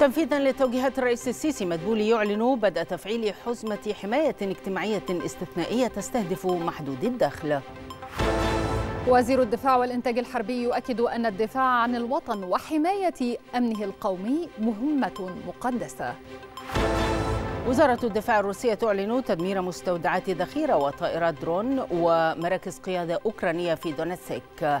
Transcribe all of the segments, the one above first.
تنفيذا لتوجيهات الرئيس السيسي مدبولي يعلن بدء تفعيل حزمة حماية اجتماعية استثنائية تستهدف محدود الدخل وزير الدفاع والإنتاج الحربي يؤكد أن الدفاع عن الوطن وحماية أمنه القومي مهمة مقدسة وزارة الدفاع الروسية تعلن تدمير مستودعات ذخيرة وطائرات درون ومراكز قيادة أوكرانية في دونتسك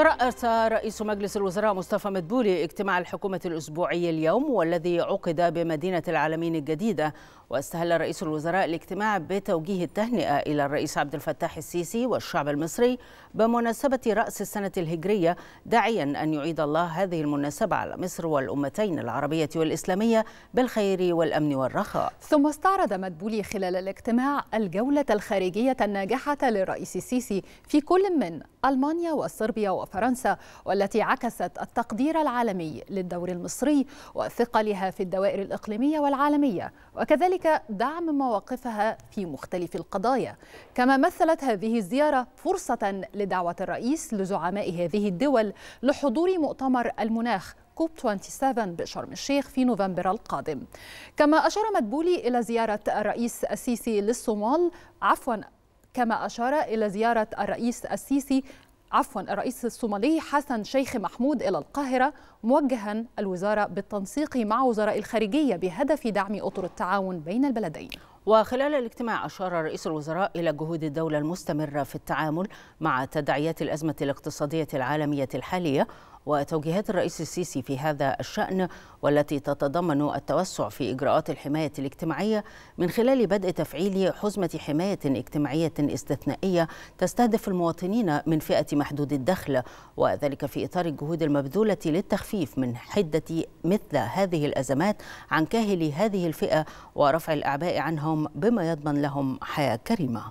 ترأس رئيس مجلس الوزراء مصطفى مدبولي اجتماع الحكومة الأسبوعي اليوم والذي عقد بمدينة العالمين الجديدة واستهل رئيس الوزراء الاجتماع بتوجيه التهنئة إلى الرئيس عبد الفتاح السيسي والشعب المصري بمناسبة رأس السنة الهجرية داعيا أن يعيد الله هذه المناسبة على مصر والأمتين العربية والإسلامية بالخير والأمن والرخاء ثم استعرض مدبولي خلال الاجتماع الجولة الخارجية الناجحة للرئيس السيسي في كل من ألمانيا وصربيا وفرنسا وفرنسا والتي عكست التقدير العالمي للدور المصري وثقلها في الدوائر الإقليمية والعالمية وكذلك دعم مواقفها في مختلف القضايا كما مثلت هذه الزيارة فرصة لدعوة الرئيس لزعماء هذه الدول لحضور مؤتمر المناخ كوب 27 بشرم الشيخ في نوفمبر القادم كما أشار مدبولي إلى زيارة الرئيس السيسي للصومال عفوا كما أشار إلى زيارة الرئيس السيسي عفوا الرئيس الصومالي حسن شيخ محمود إلى القاهرة موجها الوزارة بالتنسيق مع وزراء الخارجية بهدف دعم أطر التعاون بين البلدين وخلال الاجتماع أشار رئيس الوزراء إلى جهود الدولة المستمرة في التعامل مع تداعيات الأزمة الاقتصادية العالمية الحالية وتوجيهات الرئيس السيسي في هذا الشأن والتي تتضمن التوسع في إجراءات الحماية الاجتماعية من خلال بدء تفعيل حزمة حماية اجتماعية استثنائية تستهدف المواطنين من فئة محدود الدخل وذلك في إطار الجهود المبذولة للتخفيف من حدة مثل هذه الأزمات عن كاهل هذه الفئة ورفع الأعباء عنهم بما يضمن لهم حياة كريمة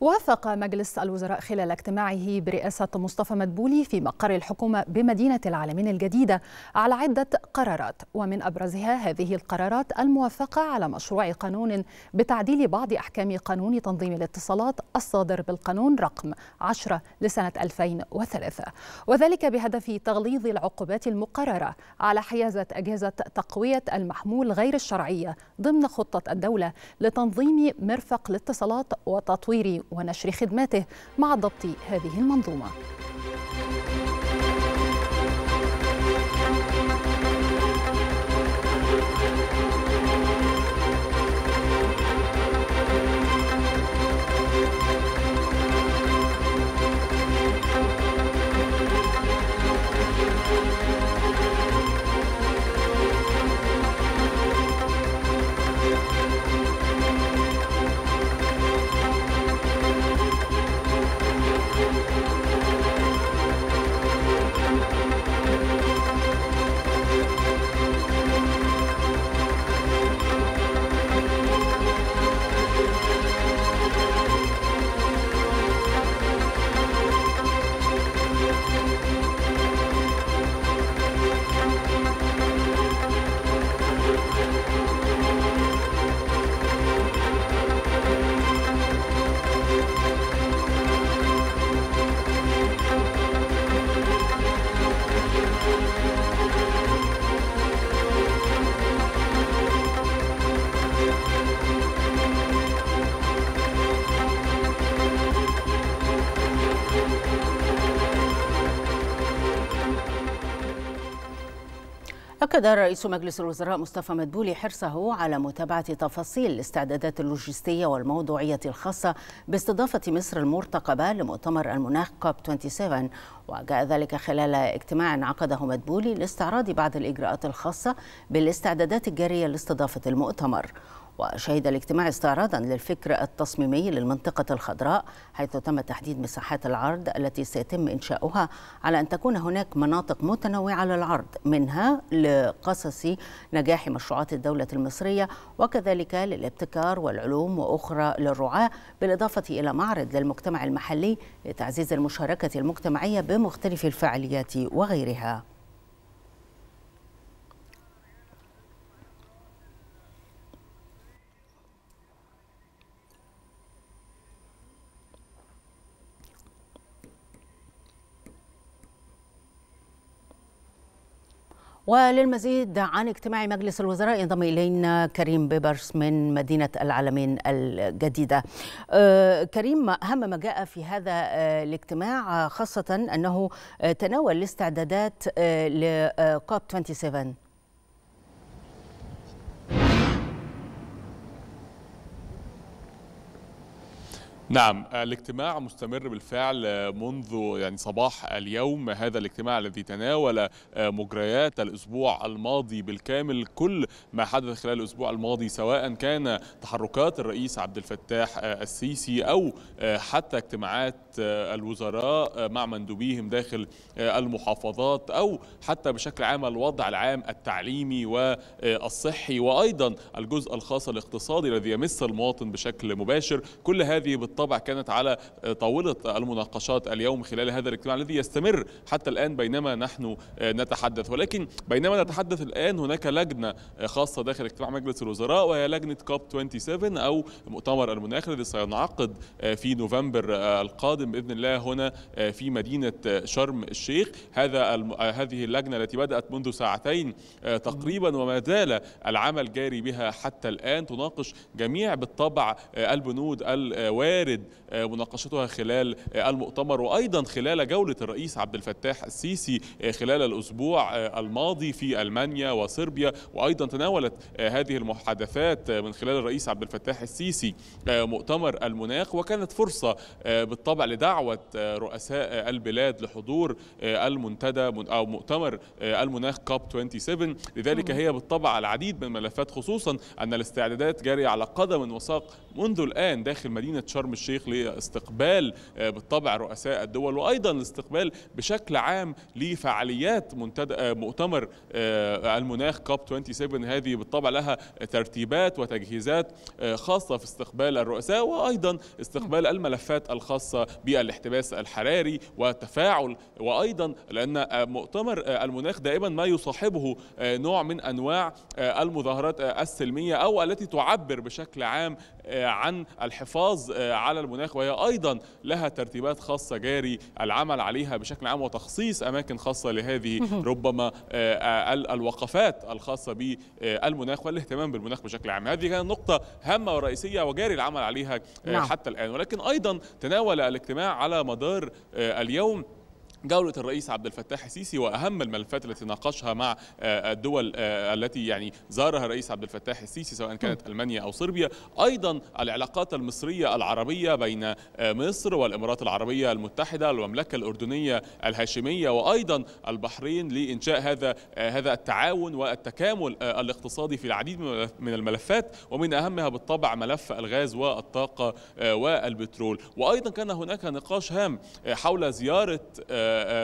وافق مجلس الوزراء خلال اجتماعه برئاسة مصطفى مدبولي في مقر الحكومة بمدينة العالمين الجديدة على عدة قرارات ومن أبرزها هذه القرارات الموافقة على مشروع قانون بتعديل بعض أحكام قانون تنظيم الاتصالات الصادر بالقانون رقم 10 لسنة 2003 وذلك بهدف تغليظ العقوبات المقررة على حيازة أجهزة تقوية المحمول غير الشرعية ضمن خطة الدولة لتنظيم مرفق الاتصالات وتطوير ونشر خدماته مع ضبط هذه المنظومه أكد رئيس مجلس الوزراء مصطفى مدبولي حرصه على متابعة تفاصيل الاستعدادات اللوجستية والموضوعية الخاصة باستضافة مصر المرتقبة لمؤتمر المناخ كوب 27 وجاء ذلك خلال اجتماع عقده مدبولي لاستعراض بعض الإجراءات الخاصة بالاستعدادات الجارية لاستضافة المؤتمر وشهد الاجتماع استعراضا للفكر التصميمي للمنطقة الخضراء حيث تم تحديد مساحات العرض التي سيتم إنشاؤها على أن تكون هناك مناطق متنوعة للعرض منها لقصص نجاح مشروعات الدولة المصرية وكذلك للابتكار والعلوم وأخرى للرعاة بالإضافة إلى معرض للمجتمع المحلي لتعزيز المشاركة المجتمعية بمختلف الفعاليات وغيرها وللمزيد عن اجتماع مجلس الوزراء ينضم الينا كريم بيبرس من مدينه العالمين الجديده. أه، كريم اهم ما جاء في هذا أه، الاجتماع خاصه انه أه، تناول الاستعدادات لكوب 27. نعم الاجتماع مستمر بالفعل منذ يعني صباح اليوم هذا الاجتماع الذي تناول مجريات الاسبوع الماضي بالكامل كل ما حدث خلال الاسبوع الماضي سواء كان تحركات الرئيس عبد الفتاح السيسي او حتى اجتماعات الوزراء مع مندوبيهم داخل المحافظات او حتى بشكل عام الوضع العام التعليمي والصحي وايضا الجزء الخاص الاقتصادي الذي يمس المواطن بشكل مباشر كل هذه بالطبع كانت على آه، طاولة المناقشات اليوم خلال هذا الاجتماع الذي يستمر حتى الآن بينما نحن آه، نتحدث ولكن بينما نتحدث الآن هناك لجنة آه، خاصة داخل اجتماع مجلس الوزراء وهي لجنة كوب 27 أو مؤتمر المناخ الذي سينعقد في نوفمبر القادم بإذن الله هنا في مدينة شرم الشيخ هذا هذه اللجنة التي بدأت منذ ساعتين تقريبا وما زال العمل جاري بها حتى الآن تناقش جميع بالطبع البنود الوارد وارد آه، مناقشتها خلال آه، المؤتمر وايضا خلال جوله الرئيس عبد الفتاح السيسي آه، خلال الاسبوع الماضي في المانيا وصربيا وايضا تناولت هذه المحادثات من خلال الرئيس عبد الفتاح السيسي مؤتمر المناخ وكانت فرصه بالطبع لدعوه رؤساء البلاد لحضور المنتدى او مؤتمر المناخ كاب 27 لذلك هي بالطبع العديد من الملفات خصوصا ان الاستعدادات جاريه على قدم وساق منذ الان داخل مدينه شرم الشيخ لاستقبال آه، بالطبع رؤساء الدول وايضا الاستقبال بشكل عام لفعاليات منتدى آه، مؤتمر آه، المناخ كوب 27 هذه بالطبع لها ترتيبات وتجهيزات خاصه في استقبال الرؤساء وايضا استقبال الملفات الخاصه بالاحتباس الحراري والتفاعل وايضا لان مؤتمر المناخ دائما ما يصاحبه نوع من انواع المظاهرات السلميه او التي تعبر بشكل عام آه، عن الحفاظ آه، على المناخ وهي أيضا لها ترتيبات خاصة جاري العمل عليها بشكل عام وتخصيص أماكن خاصة لهذه ربما آه، الوقفات الخاصة بالمناخ والاهتمام بالمناخ بشكل عام هذه كانت نقطة هامة ورئيسية وجاري العمل عليها نعم. حتى الآن ولكن أيضا تناول الاجتماع على مدار اليوم جولة الرئيس عبد الفتاح السيسي وأهم الملفات التي ناقشها مع آه، آه، الدول آه، التي يعني زارها الرئيس عبد الفتاح السيسي سواء كانت ألمانيا أو صربيا أيضا العلاقات المصرية العربية بين مصر والإمارات العربية المتحدة المملكة الأردنية الهاشمية وأيضا البحرين لإنشاء هذا هذا التعاون والتكامل الاقتصادي في العديد من الملفات ومن أهمها بالطبع ملف الغاز والطاقة والبترول وأيضا كان هناك نقاش هام حول زيارة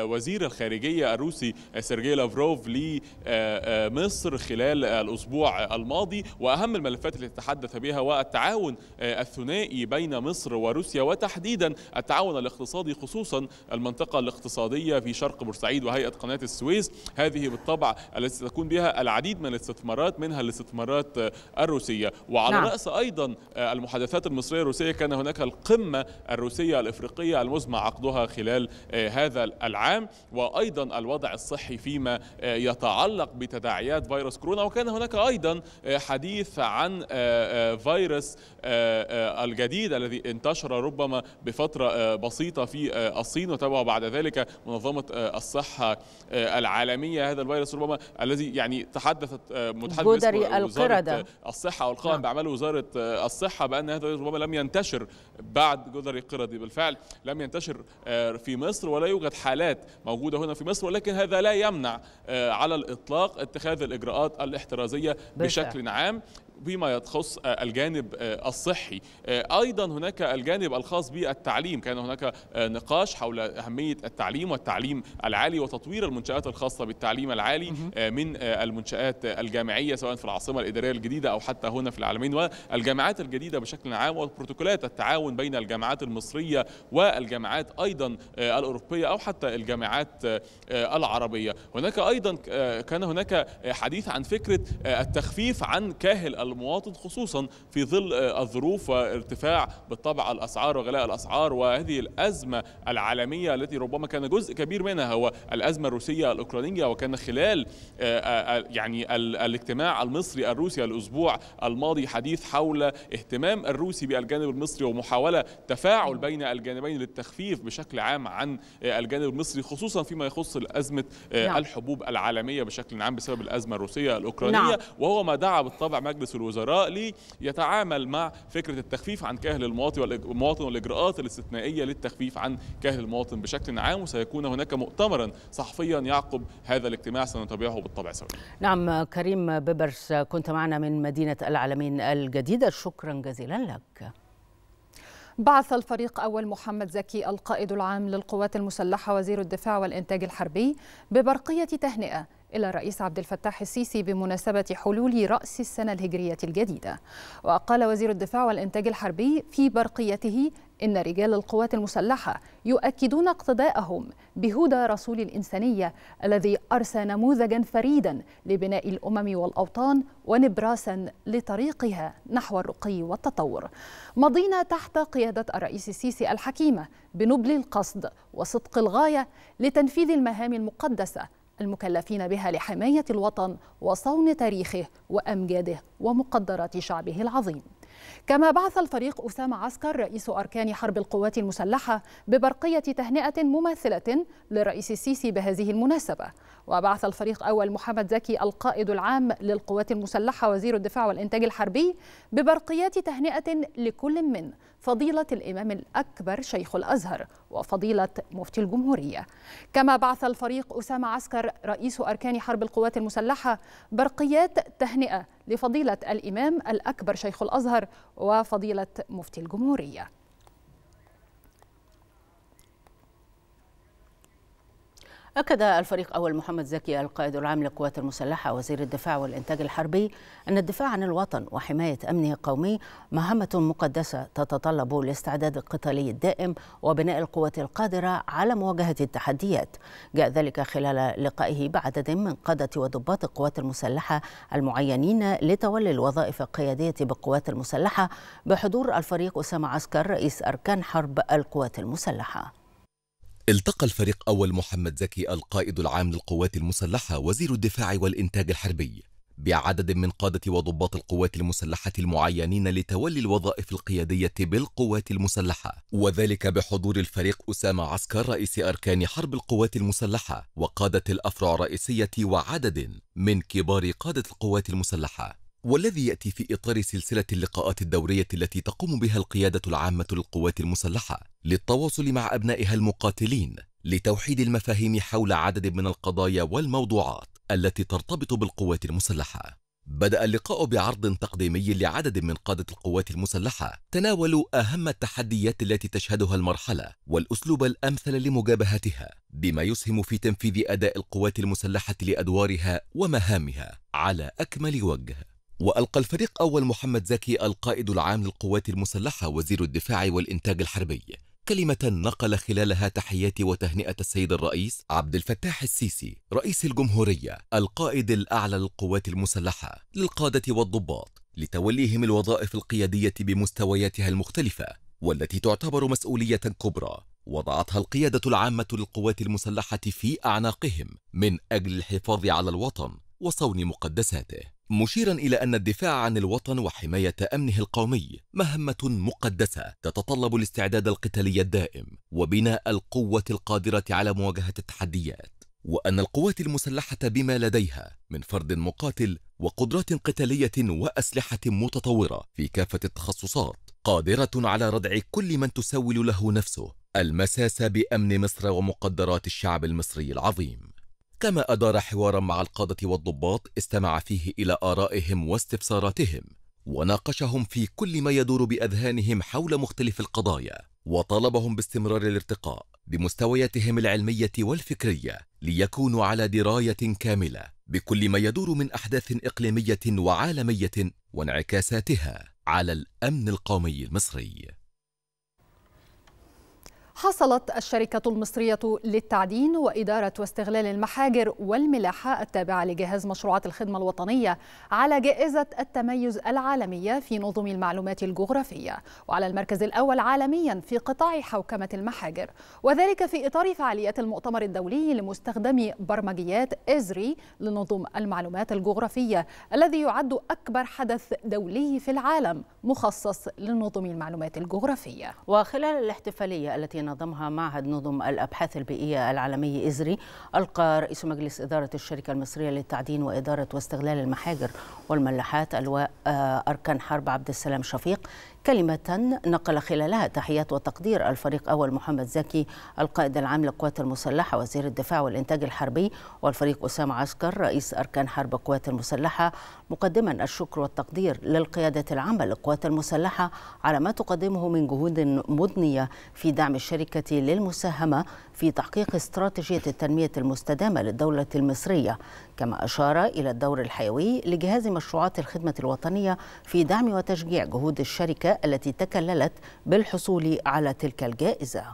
وزير الخارجية الروسي سيرجي لافروف لمصر خلال الأسبوع الماضي وأهم الملفات التي تحدث بها والتعاون الثنائي بين مصر وروسيا وتحديدا التعاون الاقتصادي خصوصا المنطقة الاقتصادية في شرق بورسعيد وهيئة قناة السويس هذه بالطبع التي ستكون بها العديد من الاستثمارات منها الاستثمارات الروسية وعلى نعم. رأس أيضا المحادثات المصرية الروسية كان هناك القمة الروسية الإفريقية المزمع عقدها خلال هذا العام وأيضا الوضع الصحي فيما آه، يتعلق بتداعيات فيروس كورونا وكان هناك أيضا آه، حديث عن آه، فيروس آه، آه، الجديد الذي انتشر ربما بفترة آه، بسيطة في الصين وتابعه بعد ذلك منظمة الصحة العالمية هذا الفيروس ربما الذي يعني تحدثت متحدث جدري القردة الصحة أو القائم نعم. وزارة الصحة بأن هذا ربما لم ينتشر بعد جدري القردة بالفعل لم ينتشر في مصر ولا يوجد حالات موجودة هنا في مصر ولكن هذا لا يمنع على الإطلاق اتخاذ الإجراءات الاحترازية بشكل عام بما يخص آه، الجانب آه، الصحي آه، ايضا هناك الجانب الخاص بالتعليم كان هناك نقاش حول اهميه التعليم والتعليم العالي وتطوير المنشات الخاصه بالتعليم العالي من المنشات الجامعيه سواء في العاصمه الاداريه الجديده او حتى هنا في العالمين والجامعات الجديده بشكل عام وبروتوكولات التعاون بين الجامعات المصريه والجامعات ايضا الاوروبيه او حتى الجامعات العربيه هناك ايضا كان هناك حديث عن فكره التخفيف عن كاهل المواطن خصوصا في ظل آه، الظروف وارتفاع بالطبع الأسعار وغلاء الأسعار وهذه الأزمة العالمية التي ربما كان جزء كبير منها هو الأزمة الروسية الأوكرانية وكان خلال آه، آه، يعني الاجتماع المصري الروسي الأسبوع الماضي حديث حول اهتمام الروسي بالجانب المصري ومحاولة تفاعل بين الجانبين للتخفيف بشكل عام عن الجانب المصري خصوصا فيما يخص أزمة نعم. الحبوب العالمية بشكل عام بسبب الأزمة الروسية الأوكرانية نعم. وهو ما دعا بالطبع مجلس الوزراء ليتعامل مع فكره التخفيف عن كاهل المواطن والمواطن والاجراءات الاستثنائيه للتخفيف عن كاهل المواطن بشكل عام وسيكون هناك مؤتمرا صحفيا يعقب هذا الاجتماع سنتابعه بالطبع سويا. نعم كريم بيبرس كنت معنا من مدينه العالمين الجديده شكرا جزيلا لك. بعث الفريق أول محمد زكي القائد العام للقوات المسلحة وزير الدفاع والإنتاج الحربي ببرقية تهنئة إلى الرئيس عبد الفتاح السيسي بمناسبة حلول رأس السنة الهجرية الجديدة وقال وزير الدفاع والإنتاج الحربي في برقيته إن رجال القوات المسلحة يؤكدون اقتداءهم بهدى رسول الإنسانية الذي أرسى نموذجا فريدا لبناء الأمم والأوطان ونبراسا لطريقها نحو الرقي والتطور مضينا تحت قيادة الرئيس السيسي الحكيمة بنبل القصد وصدق الغاية لتنفيذ المهام المقدسة المكلفين بها لحماية الوطن وصون تاريخه وأمجاده ومقدرات شعبه العظيم كما بعث الفريق أسامة عسكر رئيس أركان حرب القوات المسلحة ببرقية تهنئة مماثلة للرئيس السيسي بهذه المناسبة وبعث الفريق أول محمد زكي القائد العام للقوات المسلحة وزير الدفاع والإنتاج الحربي ببرقيات تهنئة لكل من فضيلة الإمام الأكبر شيخ الأزهر وفضيلة مفتي الجمهورية كما بعث الفريق أسامة عسكر رئيس أركان حرب القوات المسلحة برقيات تهنئة لفضيلة الإمام الأكبر شيخ الأزهر وفضيلة مفتي الجمهورية أكد الفريق أول محمد زكي القائد العام للقوات المسلحة وزير الدفاع والإنتاج الحربي أن الدفاع عن الوطن وحماية أمنه القومي مهمة مقدسة تتطلب الاستعداد القتالي الدائم وبناء القوات القادرة على مواجهة التحديات جاء ذلك خلال لقائه بعدد من قادة وضباط القوات المسلحة المعينين لتولي الوظائف القيادية بالقوات المسلحة بحضور الفريق أسامة عسكر رئيس أركان حرب القوات المسلحة التقى الفريق أول محمد زكي القائد العام للقوات المسلحة وزير الدفاع والإنتاج الحربي بعدد من قادة وضباط القوات المسلحة المعينين لتولي الوظائف القيادية بالقوات المسلحة وذلك بحضور الفريق أسامة عسكر رئيس أركان حرب القوات المسلحة وقادة الأفرع الرئيسية وعدد من كبار قادة القوات المسلحة والذي يأتي في إطار سلسلة اللقاءات الدورية التي تقوم بها القيادة العامة للقوات المسلحة للتواصل مع أبنائها المقاتلين لتوحيد المفاهيم حول عدد من القضايا والموضوعات التي ترتبط بالقوات المسلحة. بدأ اللقاء بعرض تقديمي لعدد من قادة القوات المسلحة تناولوا أهم التحديات التي تشهدها المرحلة والأسلوب الأمثل لمجابهتها بما يسهم في تنفيذ أداء القوات المسلحة لأدوارها ومهامها على أكمل وجه وألقى الفريق أول محمد زكي القائد العام للقوات المسلحة وزير الدفاع والإنتاج الحربي كلمة نقل خلالها تحيات وتهنئة السيد الرئيس عبد الفتاح السيسي رئيس الجمهورية القائد الأعلى للقوات المسلحة للقادة والضباط لتوليهم الوظائف القيادية بمستوياتها المختلفة والتي تعتبر مسؤولية كبرى وضعتها القيادة العامة للقوات المسلحة في أعناقهم من أجل الحفاظ على الوطن وصون مقدساته مشيرا إلى أن الدفاع عن الوطن وحماية أمنه القومي مهمة مقدسة تتطلب الاستعداد القتالي الدائم وبناء القوة القادرة على مواجهة التحديات وأن القوات المسلحة بما لديها من فرد مقاتل وقدرات قتالية وأسلحة متطورة في كافة التخصصات قادرة على ردع كل من تسول له نفسه المساس بأمن مصر ومقدرات الشعب المصري العظيم كما أدار حوارا مع القادة والضباط استمع فيه إلى آرائهم واستفساراتهم وناقشهم في كل ما يدور بأذهانهم حول مختلف القضايا وطالبهم باستمرار الارتقاء بمستوياتهم العلمية والفكرية ليكونوا على دراية كاملة بكل ما يدور من أحداث إقليمية وعالمية وانعكاساتها على الأمن القومي المصري حصلت الشركة المصرية للتعدين وإدارة واستغلال المحاجر والملاحة التابعة لجهاز مشروعات الخدمة الوطنية على جائزة التميز العالمية في نظم المعلومات الجغرافية وعلى المركز الأول عالميا في قطاع حوكمة المحاجر وذلك في إطار فعاليات المؤتمر الدولي لمستخدمي برمجيات إزري لنظم المعلومات الجغرافية الذي يعد أكبر حدث دولي في العالم مخصص لنظم المعلومات الجغرافية وخلال الاحتفالية التي نظمها معهد نظم الأبحاث البيئية العالمي إزري ألقى رئيس مجلس إدارة الشركة المصرية للتعدين وإدارة واستغلال المحاجر والملاحات اللواء آه، أركان حرب عبد السلام شفيق كلمة نقل خلالها تحيات وتقدير الفريق أول محمد زكي القائد العام للقوات المسلحة وزير الدفاع والإنتاج الحربي والفريق أسامة عسكر رئيس أركان حرب القوات المسلحة مقدما الشكر والتقدير للقيادة العامة للقوات المسلحة على ما تقدمه من جهود مضنية في دعم الشركة للمساهمة في تحقيق استراتيجية التنمية المستدامة للدولة المصرية كما أشار إلى الدور الحيوي لجهاز مشروعات الخدمة الوطنية في دعم وتشجيع جهود الشركة التي تكللت بالحصول على تلك الجائزه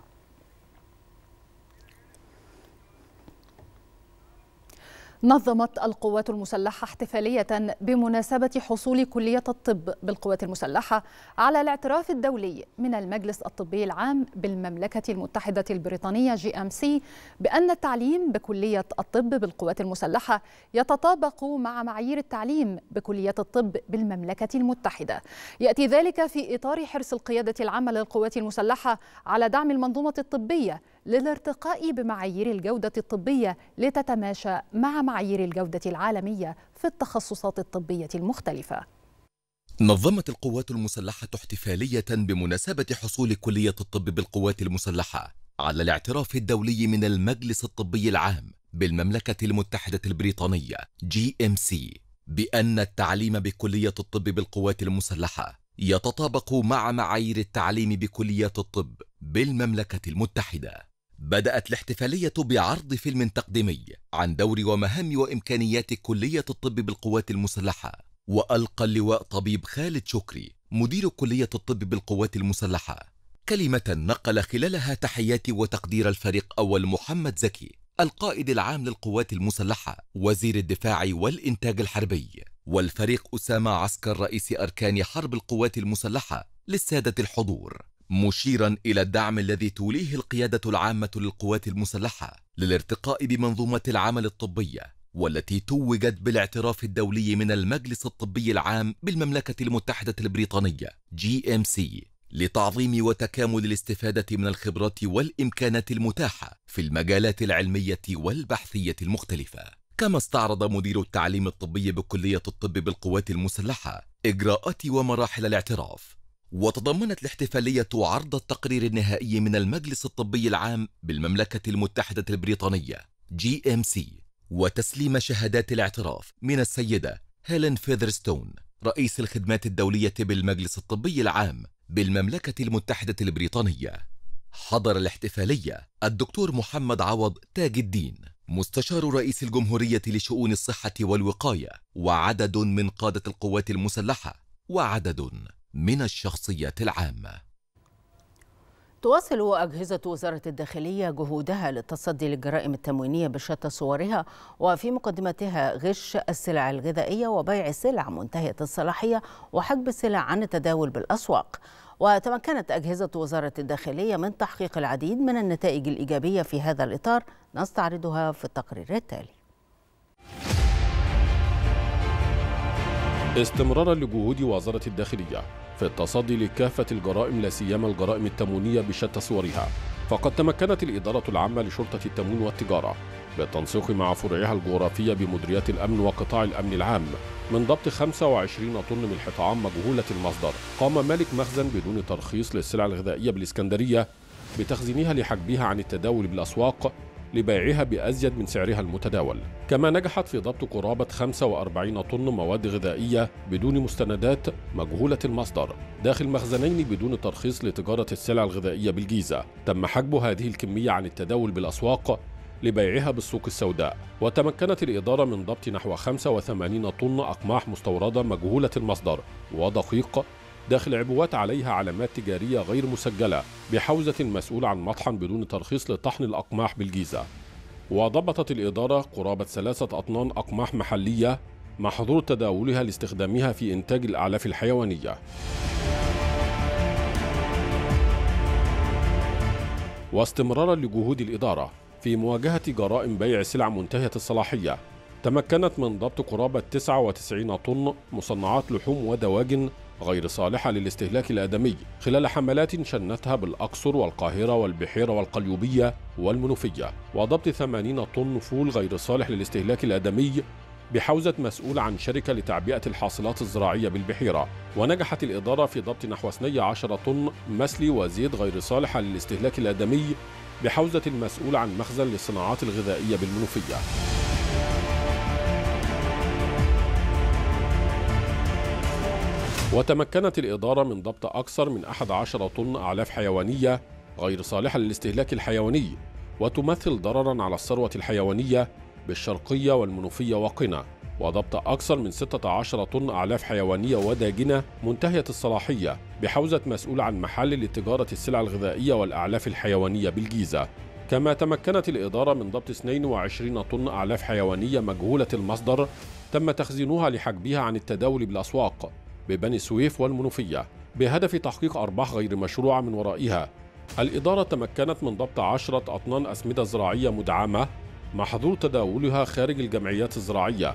نظمت القوات المسلحة احتفالية بمناسبة حصول كلية الطب بالقوات المسلحة على الاعتراف الدولي من المجلس الطبي العام بالمملكة المتحدة البريطانية جي ام سي بأن التعليم بكلية الطب بالقوات المسلحة يتطابق مع معايير التعليم بكلية الطب بالمملكة المتحدة. يأتي ذلك في إطار حرص القيادة العامة للقوات المسلحة على دعم المنظومة الطبية للارتقاء بمعايير الجودة الطبية لتتماشى مع معايير الجودة العالمية في التخصصات الطبية المختلفة نظمت القوات المسلحة احتفالية بمناسبة حصول كلية الطب بالقوات المسلحة على الاعتراف الدولي من المجلس الطبي العام بالمملكة المتحدة البريطانية جي ام سي بأن التعليم بكلية الطب بالقوات المسلحة يتطابق مع معايير التعليم بكليات الطب بالمملكة المتحدة بدأت الاحتفالية بعرض فيلم تقديمي عن دور ومهام وإمكانيات كلية الطب بالقوات المسلحة وألقى اللواء طبيب خالد شكري مدير كلية الطب بالقوات المسلحة كلمة نقل خلالها تحياتي وتقدير الفريق أول محمد زكي القائد العام للقوات المسلحة وزير الدفاع والإنتاج الحربي والفريق أسامة عسكر رئيس أركان حرب القوات المسلحة للسادة الحضور مشيرا إلى الدعم الذي توليه القيادة العامة للقوات المسلحة للارتقاء بمنظومة العمل الطبية والتي توجت بالاعتراف الدولي من المجلس الطبي العام بالمملكة المتحدة البريطانية جي ام سي لتعظيم وتكامل الاستفادة من الخبرات والإمكانات المتاحة في المجالات العلمية والبحثية المختلفة كما استعرض مدير التعليم الطبي بكلية الطب بالقوات المسلحة إجراءات ومراحل الاعتراف وتضمنت الاحتفالية عرض التقرير النهائي من المجلس الطبي العام بالمملكة المتحدة البريطانية جي ام سي وتسليم شهادات الاعتراف من السيدة هيلين فيذرستون رئيس الخدمات الدولية بالمجلس الطبي العام بالمملكة المتحدة البريطانية حضر الاحتفالية الدكتور محمد عوض تاج الدين مستشار رئيس الجمهورية لشؤون الصحة والوقاية وعدد من قادة القوات المسلحة وعدد من الشخصية العامة تواصل أجهزة وزارة الداخلية جهودها للتصدي للجرائم التموينية بشتى صورها وفي مقدمتها غش السلع الغذائية وبيع سلع منتهية الصلاحية وحجب السلع عن التداول بالأسواق وتمكنت أجهزة وزارة الداخلية من تحقيق العديد من النتائج الإيجابية في هذا الإطار نستعرضها في التقرير التالي استمرارا لجهود وزارة الداخلية في التصدي لكافة الجرائم لا سيما الجرائم التموينية بشتى صورها فقد تمكنت الإدارة العامة لشرطة التموين والتجارة بالتنسيق مع فرعها الجغرافية بمديريات الأمن وقطاع الأمن العام من ضبط 25 طن من الحطام مجهولة المصدر قام مالك مخزن بدون ترخيص للسلع الغذائية بالإسكندرية بتخزينها لحجبها عن التداول بالأسواق لبيعها بأزيد من سعرها المتداول كما نجحت في ضبط قرابة 45 طن مواد غذائية بدون مستندات مجهولة المصدر داخل مخزنين بدون ترخيص لتجارة السلع الغذائية بالجيزة تم حجب هذه الكمية عن التداول بالأسواق لبيعها بالسوق السوداء وتمكنت الإدارة من ضبط نحو 85 طن أقماح مستوردة مجهولة المصدر ودقيق داخل عبوات عليها علامات تجارية غير مسجلة بحوزة مسؤول عن مطحن بدون ترخيص لطحن الأقماح بالجيزة وضبطت الإدارة قرابة ثلاثة أطنان أقماح محلية محظور تداولها لاستخدامها في إنتاج الأعلاف الحيوانية واستمرارا لجهود الإدارة في مواجهة جرائم بيع سلع منتهية الصلاحية تمكنت من ضبط قرابة 99 طن مصنعات لحوم ودواجن غير صالحة للاستهلاك الآدمي خلال حملات شنتها بالأقصر والقاهرة والبحيرة والقليوبية والمنوفية وضبط 80 طن فول غير صالح للاستهلاك الآدمي بحوزة مسؤول عن شركة لتعبئة الحاصلات الزراعية بالبحيرة ونجحت الإدارة في ضبط نحو 12 طن مسلي وزيت غير صالحة للاستهلاك الآدمي بحوزة المسؤول عن مخزن للصناعات الغذائية بالمنوفية وتمكنت الإدارة من ضبط أكثر من 11 طن أعلاف حيوانية غير صالحة للاستهلاك الحيواني وتمثل ضررا على الثروة الحيوانية بالشرقية والمنوفية وقنا وضبط أكثر من 16 طن أعلاف حيوانية وداجنة منتهية الصلاحية بحوزة مسؤول عن محل لتجارة السلع الغذائية والأعلاف الحيوانية بالجيزة كما تمكنت الإدارة من ضبط 22 طن أعلاف حيوانية مجهولة المصدر تم تخزينها لحجبها عن التداول بالأسواق ببني سويف والمنوفية بهدف تحقيق أرباح غير مشروعة من ورائها الإدارة تمكنت من ضبط عشرة أطنان أسمدة زراعية مدعمة محظور تداولها خارج الجمعيات الزراعية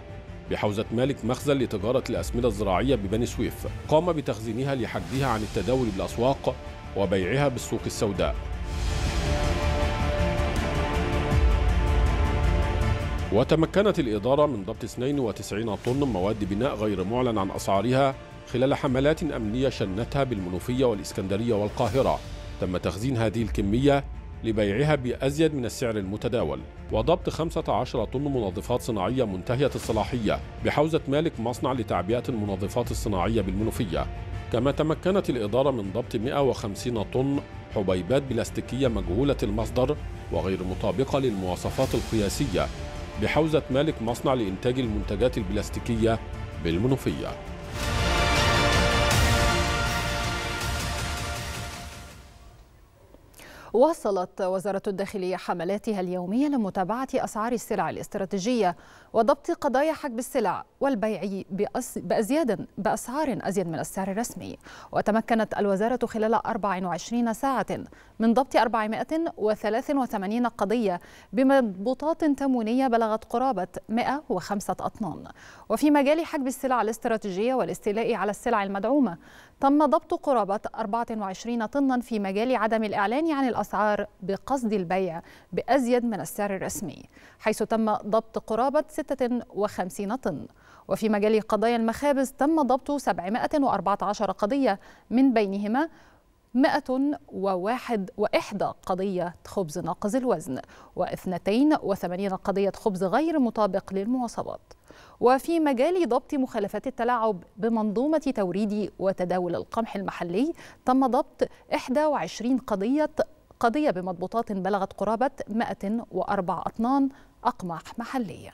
بحوزة مالك مخزن لتجارة الأسمدة الزراعية ببني سويف قام بتخزينها لحجدها عن التداول بالأسواق وبيعها بالسوق السوداء وتمكنت الإدارة من ضبط 92 طن مواد بناء غير معلن عن أسعارها خلال حملات أمنية شنتها بالمنوفية والإسكندرية والقاهرة تم تخزين هذه الكمية لبيعها بأزيد من السعر المتداول وضبط 15 طن منظفات صناعية منتهية الصلاحية بحوزة مالك مصنع لتعبئة المنظفات الصناعية بالمنوفية كما تمكنت الإدارة من ضبط 150 طن حبيبات بلاستيكية مجهولة المصدر وغير مطابقة للمواصفات القياسية بحوزة مالك مصنع لإنتاج المنتجات البلاستيكية بالمنوفية واصلت وزارة الداخلية حملاتها اليومية لمتابعة أسعار السلع الاستراتيجية وضبط قضايا حجب السلع والبيع بأزياد بأسعار أزيد من السعر الرسمي وتمكنت الوزارة خلال 24 ساعة من ضبط 483 قضية بمضبوطات تموينية بلغت قرابة 105 أطنان وفي مجال حجب السلع الاستراتيجية والاستيلاء على السلع المدعومة تم ضبط قرابة 24 طنا في مجال عدم الإعلان عن الأسعار بقصد البيع بأزيد من السعر الرسمي حيث تم ضبط قرابة 56 طن وفي مجال قضايا المخابز تم ضبط 714 قضية من بينهما 101 وإحدى قضية خبز ناقص الوزن و82 قضية خبز غير مطابق للمواصفات وفي مجال ضبط مخالفات التلاعب بمنظومة توريد وتداول القمح المحلي تم ضبط 21 قضية قضية بمضبوطات بلغت قرابة 104 أطنان أقمح محلية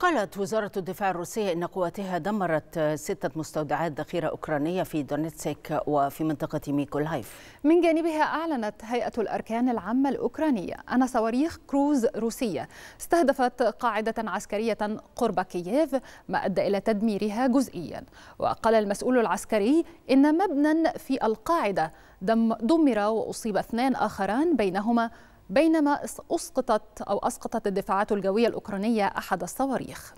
قالت وزارة الدفاع الروسية إن قواتها دمرت ستة مستودعات ذخيرة أوكرانية في دونيتسك وفي منطقة ميكولايف من جانبها أعلنت هيئة الأركان العامة الأوكرانية أن صواريخ كروز روسية استهدفت قاعدة عسكرية قرب كييف ما أدى إلى تدميرها جزئيا وقال المسؤول العسكري إن مبنى في القاعدة دمر وأصيب اثنان آخران بينهما بينما أسقطت أو أسقطت الدفاعات الجوية الأوكرانية أحد الصواريخ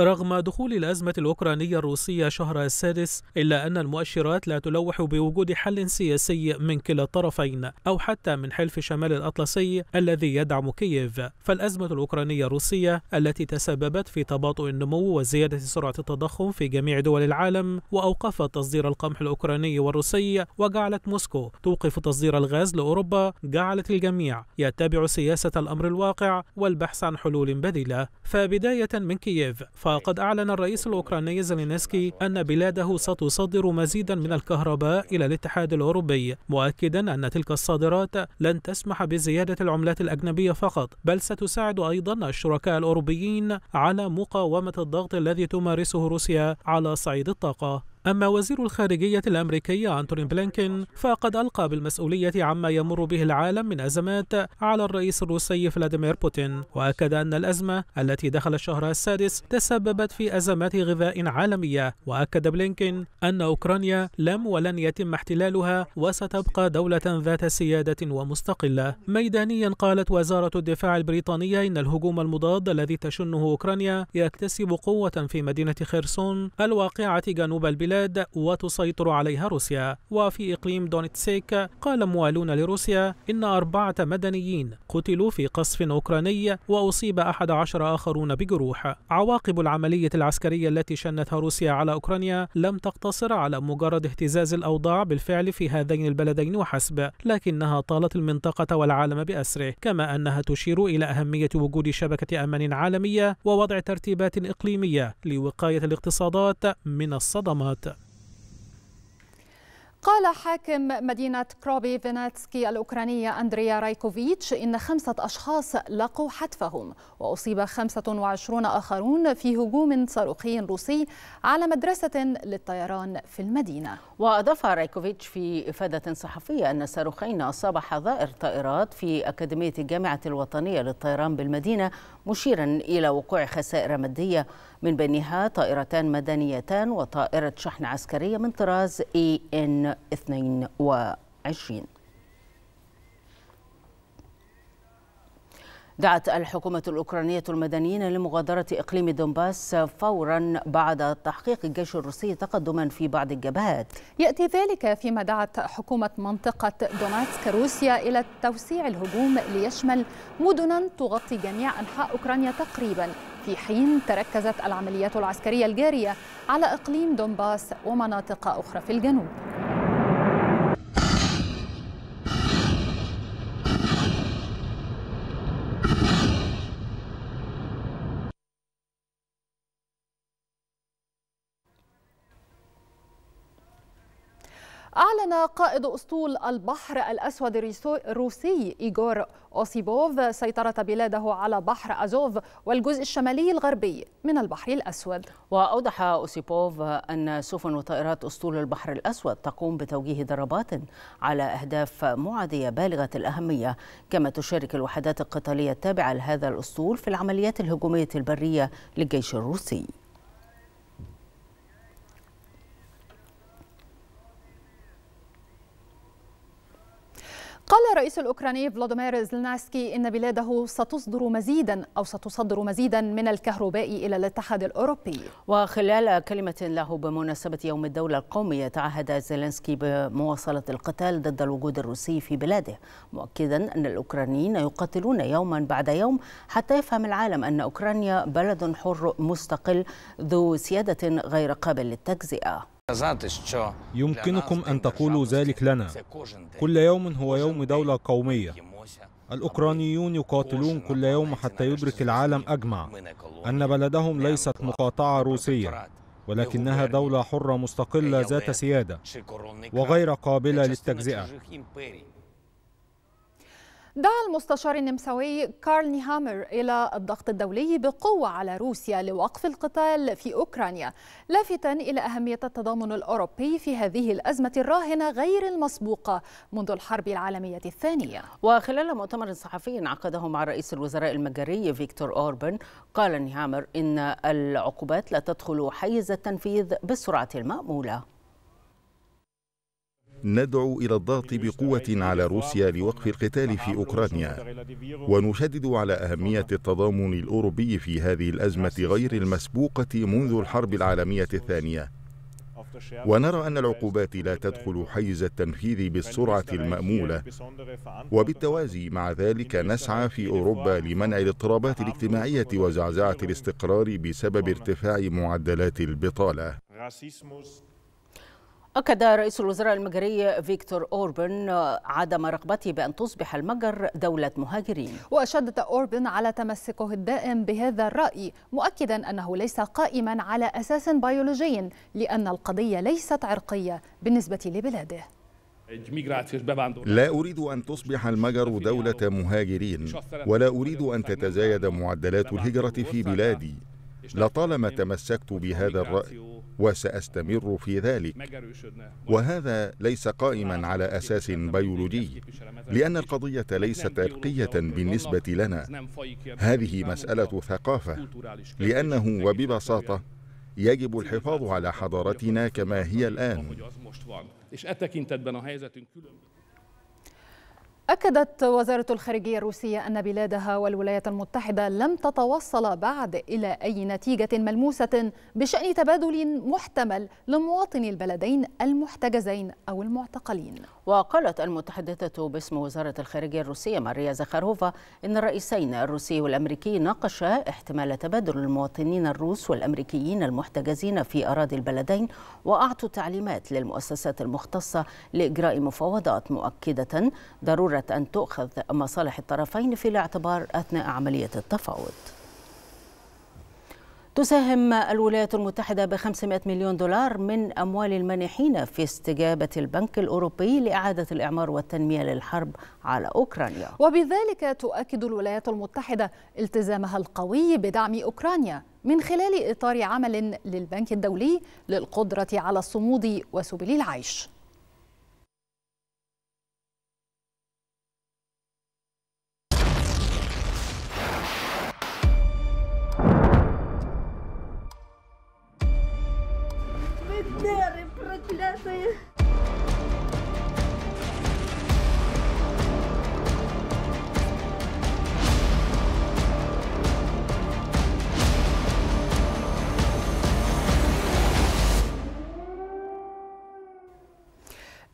رغم دخول الأزمة الأوكرانية الروسية شهر السادس إلا أن المؤشرات لا تلوح بوجود حل سياسي من كلا الطرفين أو حتى من حلف شمال الأطلسي الذي يدعم كييف فالأزمة الأوكرانية الروسية التي تسببت في تباطؤ النمو وزيادة سرعة التضخم في جميع دول العالم وأوقفت تصدير القمح الأوكراني والروسي وجعلت موسكو توقف تصدير الغاز لأوروبا جعلت الجميع يتبع سياسة الأمر الواقع والبحث عن حلول بديلة فبداية من كييف فقد أعلن الرئيس الأوكراني زيلينسكي أن بلاده ستصدر مزيدا من الكهرباء إلى الاتحاد الأوروبي مؤكدا أن تلك الصادرات لن تسمح بزيادة العملات الأجنبية فقط بل ستساعد أيضا الشركاء الأوروبيين على مقاومة الضغط الذي تمارسه روسيا على صعيد الطاقة أما وزير الخارجية الأمريكي أنتوني بلينكين فقد ألقى بالمسؤولية عما يمر به العالم من أزمات على الرئيس الروسي فلاديمير بوتين وأكد أن الأزمة التي دخل الشهر السادس تسببت في أزمات غذاء عالمية وأكد بلينكين أن أوكرانيا لم ولن يتم احتلالها وستبقى دولة ذات سيادة ومستقلة ميدانيا قالت وزارة الدفاع البريطانية إن الهجوم المضاد الذي تشنه أوكرانيا يكتسب قوة في مدينة خرسون الواقعة جنوب البلاد بغداد وتسيطر عليها روسيا وفي إقليم دونيتسيك قال موالون لروسيا إن أربعة مدنيين قتلوا في قصف أوكراني وأصيب أحد عشر آخرون بجروح عواقب العملية العسكرية التي شنتها روسيا على أوكرانيا لم تقتصر على مجرد اهتزاز الأوضاع بالفعل في هذين البلدين وحسب لكنها طالت المنطقة والعالم بأسره كما أنها تشير إلى أهمية وجود شبكة أمن عالمية ووضع ترتيبات إقليمية لوقاية الاقتصادات من الصدمات قال حاكم مدينة كروبي فيناتسكي الأوكرانية أندريا رايكوفيتش إن خمسة أشخاص لقوا حتفهم وأصيب 25 آخرون في هجوم صاروخي روسي على مدرسة للطيران في المدينة وأضاف رايكوفيتش في إفادة صحفية أن صاروخين أصاب حظائر طائرات في أكاديمية الجامعة الوطنية للطيران بالمدينة مشيرا إلى وقوع خسائر مادية من بينها طائرتان مدنيتان وطائرة شحن عسكرية من طراز اي ان 2022 دعت الحكومة الأوكرانية المدنيين لمغادرة إقليم دونباس فورا بعد تحقيق الجيش الروسي تقدما في بعض الجبهات يأتي ذلك فيما دعت حكومة منطقة دوناتسك روسيا إلى توسيع الهجوم ليشمل مدنا تغطي جميع أنحاء أوكرانيا تقريبا في حين تركزت العمليات العسكرية الجارية على إقليم دونباس ومناطق أخرى في الجنوب أعلن قائد أسطول البحر الأسود الروسي إيغور أوسيبوف سيطرة بلاده على بحر أزوف والجزء الشمالي الغربي من البحر الأسود وأوضح أوسيبوف أن سفن وطائرات أسطول البحر الأسود تقوم بتوجيه ضربات على أهداف معادية بالغة الأهمية كما تشارك الوحدات القتالية التابعة لهذا الأسطول في العمليات الهجومية البرية للجيش الروسي قال الرئيس الأوكراني فلاديمير زلناسكي إن بلاده ستصدر مزيدا أو ستصدر مزيدا من الكهرباء إلى الاتحاد الأوروبي وخلال كلمة له بمناسبة يوم الدولة القومي تعهد زلنسكي بمواصلة القتال ضد الوجود الروسي في بلاده مؤكدا أن الأوكرانيين يقاتلون يوما بعد يوم حتى يفهم العالم أن أوكرانيا بلد حر مستقل ذو سيادة غير قابل للتجزئة يمكنكم أن تقولوا ذلك لنا كل يوم هو يوم دولة قومية الأوكرانيون يقاتلون كل يوم حتى يدرك العالم أجمع أن بلدهم ليست مقاطعة روسية ولكنها دولة حرة مستقلة ذات سيادة وغير قابلة للتجزئة دعا المستشار النمساوي كارل نيهامر إلى الضغط الدولي بقوة على روسيا لوقف القتال في أوكرانيا لافتا إلى أهمية التضامن الأوروبي في هذه الأزمة الراهنة غير المسبوقة منذ الحرب العالمية الثانية وخلال مؤتمر صحفي عقده مع رئيس الوزراء المجري فيكتور أوربن قال نيهامر إن العقوبات لا تدخل حيز التنفيذ بالسرعة المأمولة ندعو إلى الضغط بقوة على روسيا لوقف القتال في أوكرانيا ونشدد على أهمية التضامن الأوروبي في هذه الأزمة غير المسبوقة منذ الحرب العالمية الثانية ونرى أن العقوبات لا تدخل حيز التنفيذ بالسرعة المأمولة وبالتوازي مع ذلك نسعى في أوروبا لمنع الاضطرابات الاجتماعية وزعزعة الاستقرار بسبب ارتفاع معدلات البطالة أكد رئيس الوزراء المجري فيكتور أوربن آه، عدم رغبته بأن تصبح المجر دولة مهاجرين وأشدد أوربن على تمسكه الدائم بهذا الرأي مؤكدا أنه ليس قائما على أساس بيولوجي لأن القضية ليست عرقية بالنسبة لبلاده لا أريد أن تصبح المجر دولة مهاجرين ولا أريد أن تتزايد معدلات الهجرة في بلادي لطالما تمسكت بهذا الرأي وساستمر في ذلك وهذا ليس قائما على اساس بيولوجي لان القضيه ليست عرقيه بالنسبه لنا هذه مساله ثقافه لانه وببساطه يجب الحفاظ على حضارتنا كما هي الان أكدت وزارة الخارجية الروسية أن بلادها والولايات المتحدة لم تتوصل بعد إلى أي نتيجة ملموسة بشأن تبادل محتمل لمواطني البلدين المحتجزين أو المعتقلين وقالت المتحدثة باسم وزارة الخارجية الروسية ماريا زخاروفا إن الرئيسين الروسي والأمريكي ناقشا احتمال تبادل المواطنين الروس والأمريكيين المحتجزين في أراضي البلدين وأعطوا تعليمات للمؤسسات المختصة لإجراء مفاوضات مؤكدة ضرورة قررت أن تؤخذ مصالح الطرفين في الاعتبار أثناء عملية التفاوض تساهم الولايات المتحدة ب 500 مليون دولار من أموال المانحين في استجابة البنك الأوروبي لإعادة الإعمار والتنمية للحرب على أوكرانيا وبذلك تؤكد الولايات المتحدة التزامها القوي بدعم أوكرانيا من خلال إطار عمل للبنك الدولي للقدرة على الصمود وسبل العيش 对。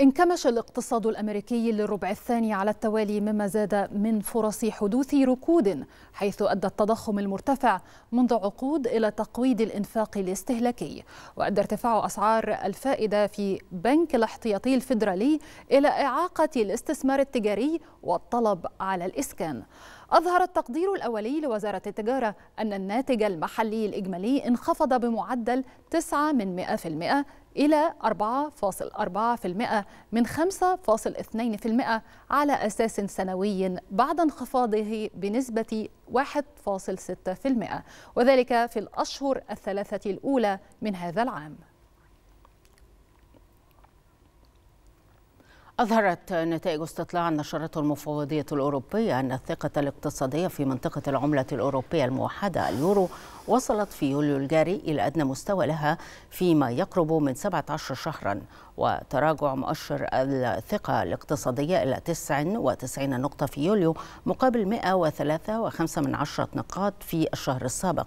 انكمش الاقتصاد الامريكي للربع الثاني على التوالي مما زاد من فرص حدوث ركود حيث ادى التضخم المرتفع منذ عقود الى تقويض الانفاق الاستهلاكي وادى ارتفاع اسعار الفائده في بنك الاحتياطي الفيدرالي الى اعاقه الاستثمار التجاري والطلب على الاسكان أظهر التقدير الأولي لوزارة التجارة أن الناتج المحلي الإجمالي انخفض بمعدل 9 من 100% إلى 4.4% من 5.2% على أساس سنوي بعد انخفاضه بنسبة 1.6% وذلك في الأشهر الثلاثة الأولى من هذا العام أظهرت نتائج استطلاع نشرته المفوضية الأوروبية أن الثقة الاقتصادية في منطقة العملة الأوروبية الموحدة اليورو وصلت في يوليو الجاري إلى أدنى مستوى لها فيما يقرب من 17 شهرا وتراجع مؤشر الثقة الاقتصادية إلى 99 نقطة في يوليو مقابل 103.5 نقاط في الشهر السابق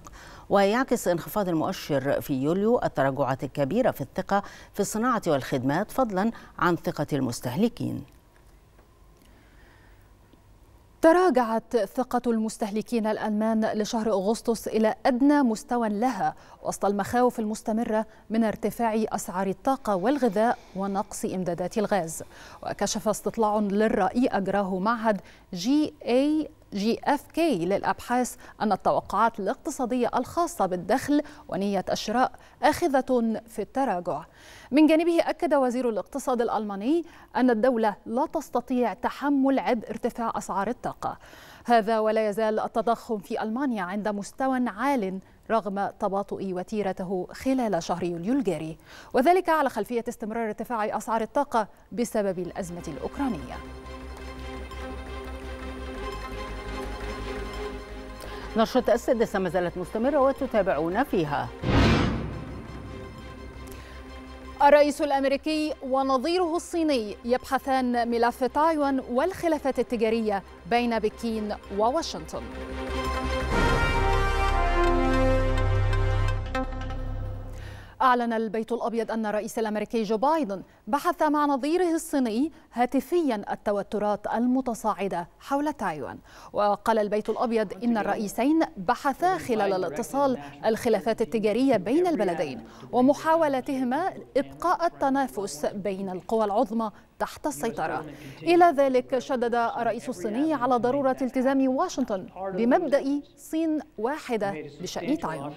ويعكس انخفاض المؤشر في يوليو التراجعات الكبيرة في الثقة في الصناعة والخدمات فضلا عن ثقة المستهلكين تراجعت ثقة المستهلكين الألمان لشهر أغسطس إلى أدنى مستوى لها وسط المخاوف المستمرة من ارتفاع أسعار الطاقة والغذاء ونقص إمدادات الغاز وكشف استطلاع للرأي أجراه معهد جي اي جي اف كي للابحاث ان التوقعات الاقتصاديه الخاصه بالدخل ونيه الشراء اخذه في التراجع. من جانبه اكد وزير الاقتصاد الالماني ان الدوله لا تستطيع تحمل عبء ارتفاع اسعار الطاقه. هذا ولا يزال التضخم في المانيا عند مستوى عال رغم تباطؤ وتيرته خلال شهر يوليو الجاري وذلك على خلفيه استمرار ارتفاع اسعار الطاقه بسبب الازمه الاوكرانيه نشرة السادسة ما زالت مستمرة وتتابعون فيها الرئيس الامريكي ونظيره الصيني يبحثان ملف تايوان والخلافات التجاريه بين بكين وواشنطن. أعلن البيت الأبيض أن الرئيس الأمريكي جو بايدن بحث مع نظيره الصيني هاتفيا التوترات المتصاعدة حول تايوان وقال البيت الأبيض إن الرئيسين بحثا خلال الاتصال الخلافات التجارية بين البلدين ومحاولتهما إبقاء التنافس بين القوى العظمى تحت السيطرة إلى ذلك شدد الرئيس الصيني على ضرورة التزام واشنطن بمبدأ صين واحدة بشأن تايوان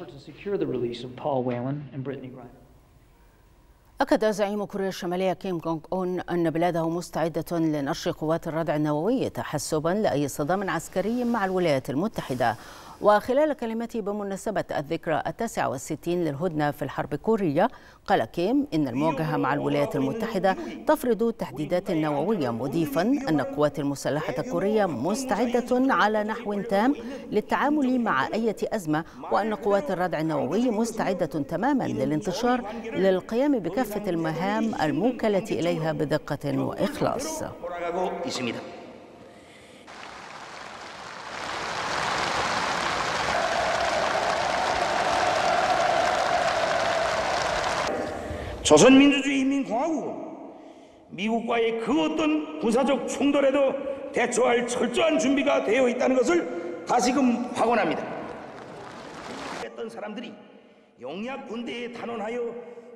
أكد زعيم كوريا الشمالية كيم جونغ أون أن بلاده مستعدة لنشر قوات الردع النووي تحسبا لأي صدام عسكري مع الولايات المتحدة وخلال كلمته بمناسبة الذكرى التاسعة والستين للهدنة في الحرب الكورية قال كيم إن المواجهة مع الولايات المتحدة تفرض تهديدات نووية مضيفا أن القوات المسلحة الكورية مستعدة على نحو تام للتعامل مع أي أزمة وأن قوات الردع النووي مستعدة تماما للانتشار للقيام بكافة المهام الموكلة إليها بدقة وإخلاص. 조선민주주의인민공화국은 미국과의 그 어떤 군사적 충돌에도 대처할 철저한 준비가 되어 있다는 것을 다시금 확언합니다. 했던 사람들이 영약 군대에 단원하여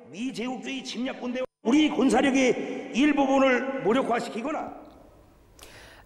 미 제국주의 침략 군대와 우리 군사력의 일부분을 무력화시키거나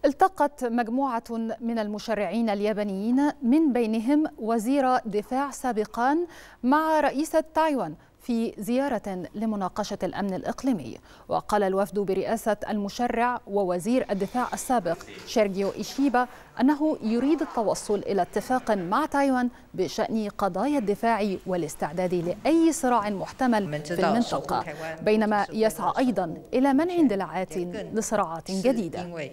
التقت مجموعة من المشرعين اليابانيين من بينهم وزير دفاع سابقا مع رئيسة تايوان في زيارة لمناقشة الأمن الإقليمي وقال الوفد برئاسة المشرع ووزير الدفاع السابق شيرجيو إيشيبا أنه يريد التوصل إلى اتفاق مع تايوان بشأن قضايا الدفاع والاستعداد لأي صراع محتمل في المنطقة بينما يسعى أيضا إلى منع اندلاعات لصراعات جديدة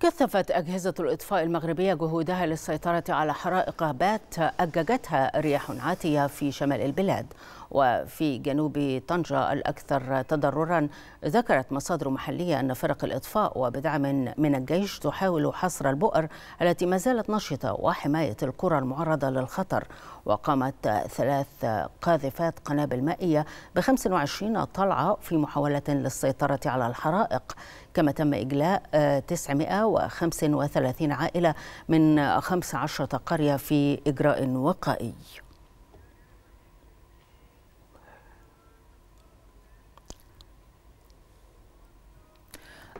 كثفت أجهزة الإطفاء المغربية جهودها للسيطرة على حرائق بات أججتها رياح عاتية في شمال البلاد وفي جنوب طنجة الأكثر تضررا ذكرت مصادر محلية أن فرق الإطفاء وبدعم من الجيش تحاول حصر البؤر التي ما زالت نشطة وحماية القرى المعرضة للخطر وقامت ثلاث قاذفات قنابل مائية ب 25 طلعة في محاولة للسيطرة على الحرائق كما تم إجلاء 935 آه، عائلة من 15 قرية في إجراء وقائي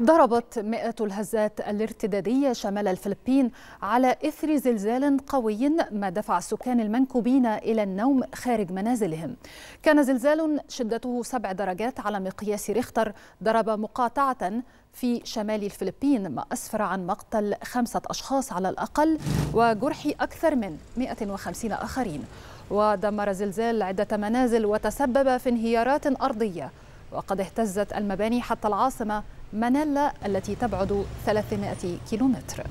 ضربت مئات الهزات الارتدادية شمال الفلبين على إثر زلزال قوي ما دفع السكان المنكوبين إلى النوم خارج منازلهم كان زلزال شدته سبع درجات على مقياس ريختر ضرب مقاطعة في شمال الفلبين ما أسفر عن مقتل خمسة أشخاص على الأقل وجرح أكثر من 150 آخرين ودمر زلزال عدة منازل وتسبب في انهيارات أرضية وقد اهتزت المباني حتى العاصمة مانيلا التي تبعد 300 كيلومتر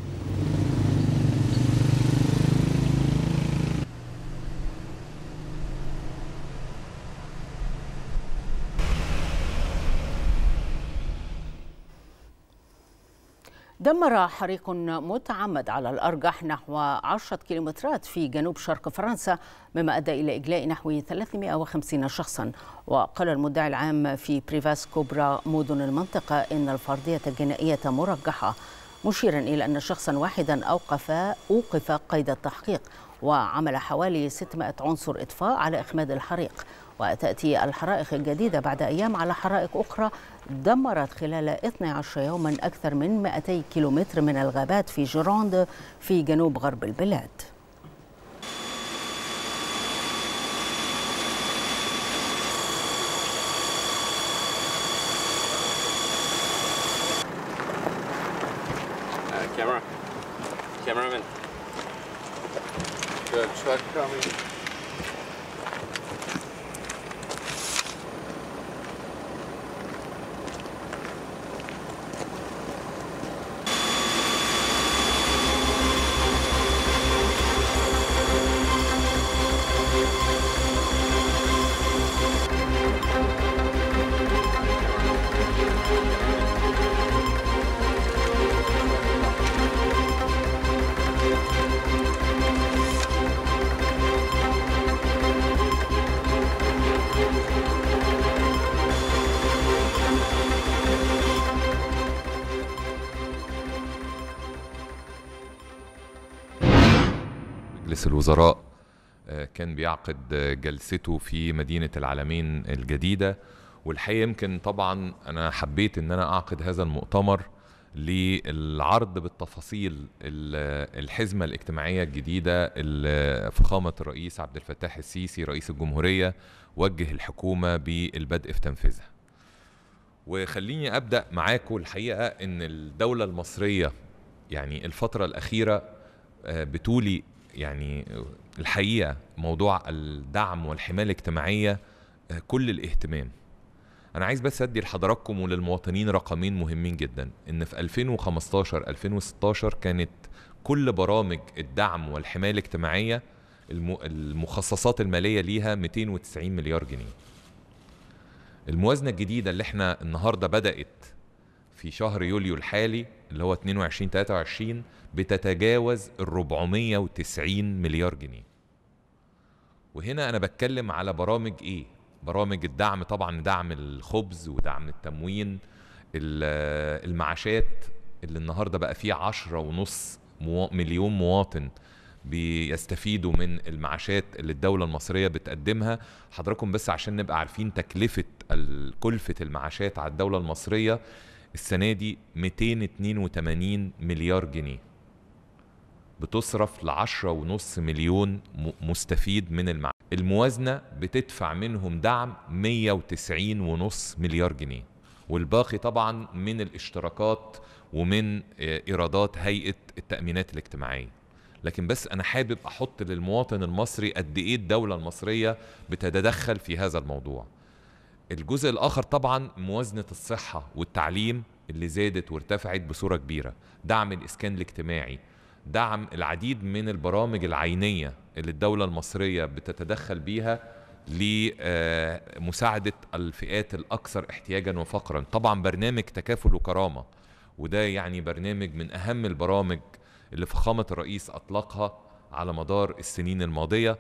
دمر حريق متعمد على الأرجح نحو 10 كيلومترات في جنوب شرق فرنسا مما أدى إلى إجلاء نحو 350 شخصا وقال المدعي العام في بريفاس كبرى مدن المنطقة إن الفرضية الجنائية مرجحة مشيرا إلى أن شخصا واحدا أوقف أوقف قيد التحقيق وعمل حوالي 600 عنصر إطفاء على إخماد الحريق وتأتي الحرائق الجديدة بعد أيام على حرائق أخرى دمرت خلال 12 يوما أكثر من 200 كيلومتر من الغابات في جيروند في جنوب غرب البلاد الوزراء آه، كان بيعقد آه، جلسته في مدينة العالمين الجديدة والحقيقة يمكن طبعا أنا حبيت أن أنا أعقد هذا المؤتمر للعرض بالتفاصيل الحزمة الاجتماعية الجديدة فخامة الرئيس عبد الفتاح السيسي رئيس الجمهورية وجه الحكومة بالبدء في تنفيذها وخليني أبدأ معاكم الحقيقة أن الدولة المصرية يعني الفترة الأخيرة آه، بتولي يعني الحقيقه موضوع الدعم والحمايه الاجتماعيه آه، كل الاهتمام انا عايز بس ادي لحضراتكم وللمواطنين رقمين مهمين جدا ان في 2015 2016 كانت كل برامج الدعم والحمايه الاجتماعيه المخصصات الماليه ليها 290 مليار جنيه الموازنه الجديده اللي احنا النهارده بدات في شهر يوليو الحالي اللي هو 22 23 بتتجاوز ال 490 مليار جنيه. وهنا انا بتكلم على برامج ايه؟ برامج الدعم طبعا دعم الخبز ودعم التموين المعاشات اللي النهارده بقى فيه عشرة ونص مليون مواطن بيستفيدوا من المعاشات اللي الدولة المصرية بتقدمها حضراتكم بس عشان نبقى عارفين تكلفة كلفة المعاشات على الدولة المصرية السنة دي 282 مليار جنيه بتصرف لعشرة ونص مليون مستفيد من المعادن الموازنة بتدفع منهم دعم 190 ونص مليار جنيه والباقي طبعا من الاشتراكات ومن آه، ايرادات هيئة التأمينات الاجتماعية لكن بس انا حابب احط للمواطن المصري قد ايه الدولة المصرية بتتدخل في هذا الموضوع الجزء الاخر طبعا موازنه الصحه والتعليم اللي زادت وارتفعت بصوره كبيره دعم الاسكان الاجتماعي دعم العديد من البرامج العينيه اللي الدوله المصريه بتتدخل بيها لمساعده آه، الفئات الاكثر احتياجا وفقرا طبعا برنامج تكافل وكرامه وده يعني برنامج من اهم البرامج اللي فخامه الرئيس اطلقها على مدار السنين الماضيه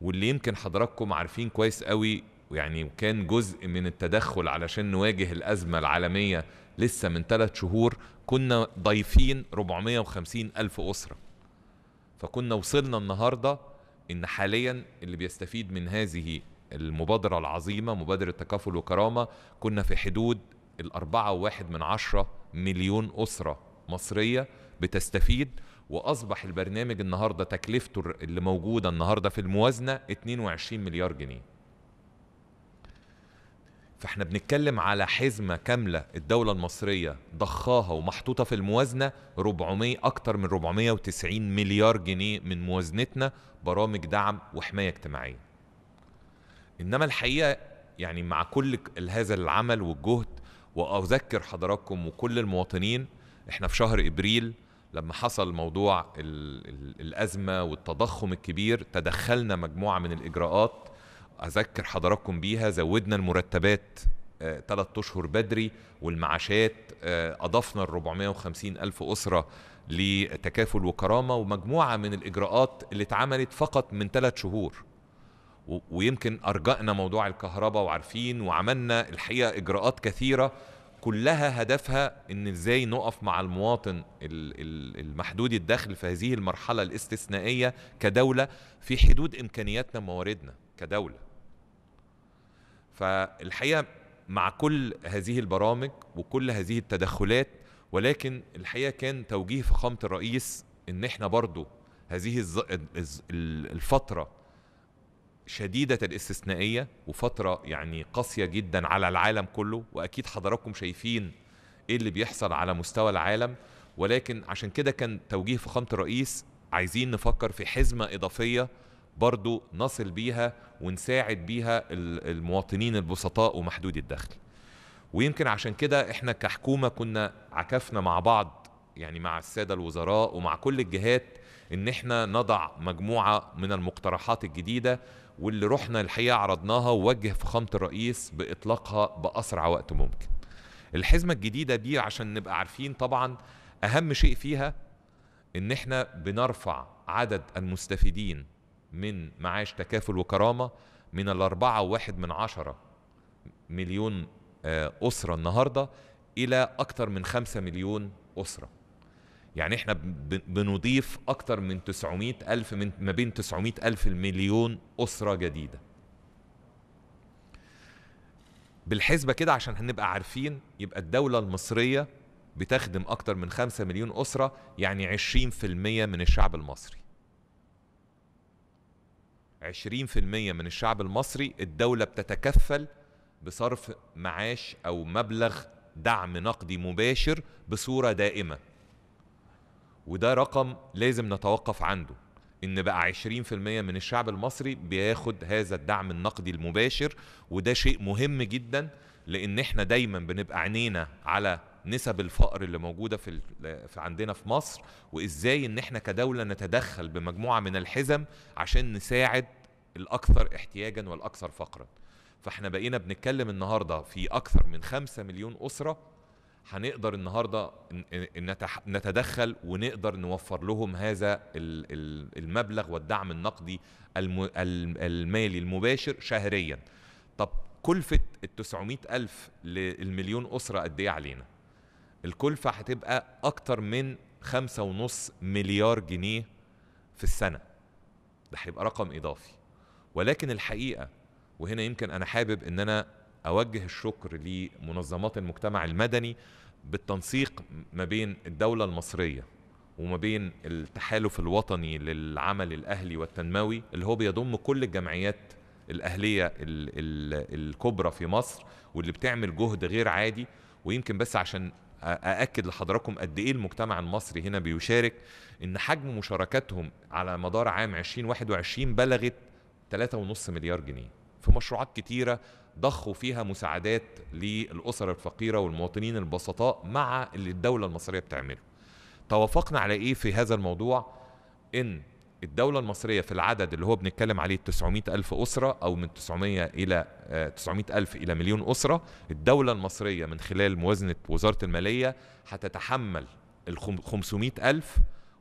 واللي يمكن حضراتكم عارفين كويس قوي ويعني وكان جزء من التدخل علشان نواجه الأزمة العالمية لسه من ثلاث شهور كنا ضايفين 450 ألف أسرة فكنا وصلنا النهاردة إن حاليا اللي بيستفيد من هذه المبادرة العظيمة مبادرة تكافل وكرامة كنا في حدود الأربعة وواحد من عشرة مليون أسرة مصرية بتستفيد وأصبح البرنامج النهاردة تكلفته اللي موجودة النهاردة في الموازنة 22 مليار جنيه فاحنا بنتكلم على حزمه كامله الدوله المصريه ضخاها ومحطوطه في الموازنه 400 اكتر من 490 مليار جنيه من موازنتنا برامج دعم وحمايه اجتماعيه. انما الحقيقه يعني مع كل هذا العمل والجهد واذكر حضراتكم وكل المواطنين احنا في شهر ابريل لما حصل موضوع الازمه والتضخم الكبير تدخلنا مجموعه من الاجراءات اذكر حضراتكم بيها زودنا المرتبات ثلاث آه، اشهر بدري والمعاشات آه، اضفنا ال 450 الف اسره لتكافل وكرامه ومجموعه من الاجراءات اللي اتعملت فقط من ثلاث شهور ويمكن ارجأنا موضوع الكهرباء وعارفين وعملنا الحقيقه اجراءات كثيره كلها هدفها ان ازاي نقف مع المواطن المحدود الدخل في هذه المرحله الاستثنائيه كدوله في حدود امكانياتنا ومواردنا كدوله فالحقيقه مع كل هذه البرامج وكل هذه التدخلات ولكن الحقيقه كان توجيه فخامه الرئيس ان احنا برضو هذه الفتره شديده الاستثنائيه وفتره يعني قاسيه جدا على العالم كله واكيد حضراتكم شايفين ايه اللي بيحصل على مستوى العالم ولكن عشان كده كان توجيه فخامه الرئيس عايزين نفكر في حزمه اضافيه برضو نصل بيها ونساعد بيها المواطنين البسطاء ومحدودي الدخل ويمكن عشان كده احنا كحكومة كنا عكفنا مع بعض يعني مع السادة الوزراء ومع كل الجهات ان احنا نضع مجموعة من المقترحات الجديدة واللي رحنا الحقيقة عرضناها ووجه فخامة الرئيس بإطلاقها بأسرع وقت ممكن الحزمة الجديدة دي عشان نبقى عارفين طبعا أهم شيء فيها ان احنا بنرفع عدد المستفيدين من معاش تكافل وكرامة من الأربعة وواحد من عشرة مليون آه، أسرة النهاردة إلى أكثر من خمسة مليون أسرة يعني احنا بنضيف أكثر من 900 ألف من ما بين 900 ألف المليون أسرة جديدة بالحسبة كده عشان هنبقى عارفين يبقى الدولة المصرية بتخدم أكثر من 5 مليون أسرة يعني 20% من الشعب المصري 20% من الشعب المصري الدولة بتتكفل بصرف معاش أو مبلغ دعم نقدي مباشر بصورة دائمة وده رقم لازم نتوقف عنده ان بقى 20% من الشعب المصري بياخد هذا الدعم النقدي المباشر وده شيء مهم جدا لان احنا دايما بنبقى عينينا على نسب الفقر اللي موجوده في عندنا في مصر وازاي ان احنا كدوله نتدخل بمجموعه من الحزم عشان نساعد الاكثر احتياجا والاكثر فقرا فاحنا بقينا بنتكلم النهارده في اكثر من 5 مليون اسره هنقدر النهارده نتدخل ونقدر نوفر لهم هذا المبلغ والدعم النقدي المالي المباشر شهريا طب كلفه ال ألف للمليون أسرة قد إيه علينا؟ الكلفة هتبقى أكتر من خمسة ونص مليار جنيه في السنة ده هيبقى رقم إضافي ولكن الحقيقة وهنا يمكن أنا حابب إن أنا أوجه الشكر لمنظمات المجتمع المدني بالتنسيق ما بين الدولة المصرية وما بين التحالف الوطني للعمل الأهلي والتنموي اللي هو بيضم كل الجمعيات الأهلية الكبرى في مصر واللي بتعمل جهد غير عادي ويمكن بس عشان ااكد لحضراتكم قد ايه المجتمع المصري هنا بيشارك ان حجم مشاركاتهم على مدار عام 2021 بلغت 3.5 مليار جنيه في مشروعات كتيره ضخوا فيها مساعدات للاسر الفقيره والمواطنين البسطاء مع اللي الدوله المصريه بتعمله توافقنا على ايه في هذا الموضوع ان الدولة المصرية في العدد اللي هو بنتكلم عليه 900 ألف أسرة أو من 900 إلى 900 آه، ألف إلى مليون أسرة الدولة المصرية من خلال موازنة وزارة المالية هتتحمل ال 500 ألف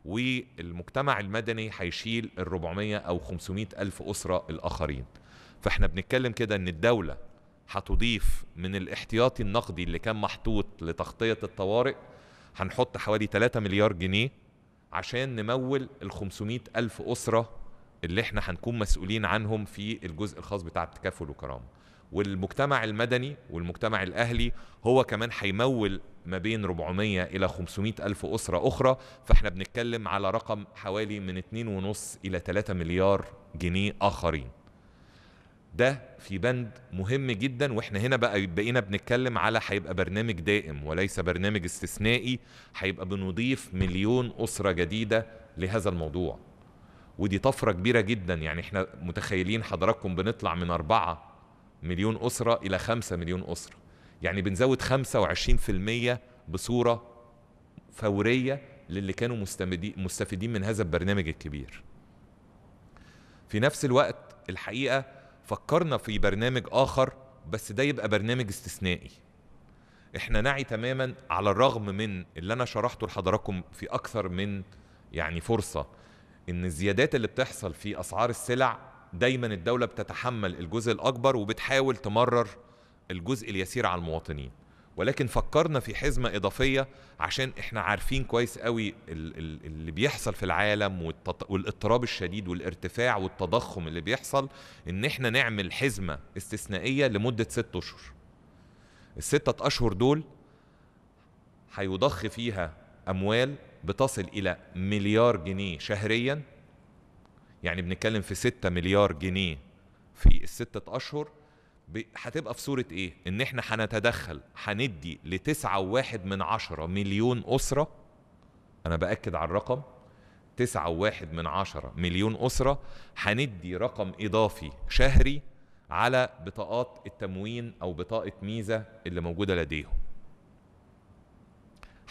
والمجتمع المدني هيشيل ال 400 أو 500 ألف أسرة الآخرين فاحنا بنتكلم كده ان الدولة هتضيف من الاحتياطي النقدي اللي كان محطوط لتغطية الطوارئ هنحط حوالي 3 مليار جنيه عشان نمول ال 500 ألف أسرة اللي احنا هنكون مسؤولين عنهم في الجزء الخاص بتاع التكافل وكرامة والمجتمع المدني والمجتمع الأهلي هو كمان هيمول ما بين 400 إلى 500 ألف أسرة أخرى فاحنا بنتكلم على رقم حوالي من 2.5 إلى 3 مليار جنيه آخرين ده في بند مهم جدا واحنا هنا بقى بقينا بنتكلم على هيبقى برنامج دائم وليس برنامج استثنائي هيبقى بنضيف مليون اسره جديده لهذا الموضوع ودي طفره كبيره جدا يعني احنا متخيلين حضراتكم بنطلع من أربعة مليون اسره الى خمسة مليون اسره يعني بنزود 25% بصوره فوريه للي كانوا مستفيدين من هذا البرنامج الكبير في نفس الوقت الحقيقه فكرنا في برنامج اخر بس ده يبقى برنامج استثنائي احنا نعي تماما على الرغم من اللي انا شرحته لحضراتكم في اكثر من يعني فرصه ان الزيادات اللي بتحصل في اسعار السلع دايما الدوله بتتحمل الجزء الاكبر وبتحاول تمرر الجزء اليسير على المواطنين ولكن فكرنا في حزمة إضافية عشان إحنا عارفين كويس قوي اللي بيحصل في العالم والاضطراب الشديد والارتفاع والتضخم اللي بيحصل إن إحنا نعمل حزمة استثنائية لمدة ست أشهر الستة أشهر دول هيضخ فيها أموال بتصل إلى مليار جنيه شهريا يعني بنتكلم في 6 مليار جنيه في الستة أشهر هتبقى في صورة ايه؟ ان احنا هنتدخل هندي لتسعة وواحد من عشرة مليون اسرة انا باكد على الرقم تسعة وواحد من عشرة مليون اسرة هندي رقم اضافي شهري على بطاقات التموين او بطاقة ميزة اللي موجودة لديهم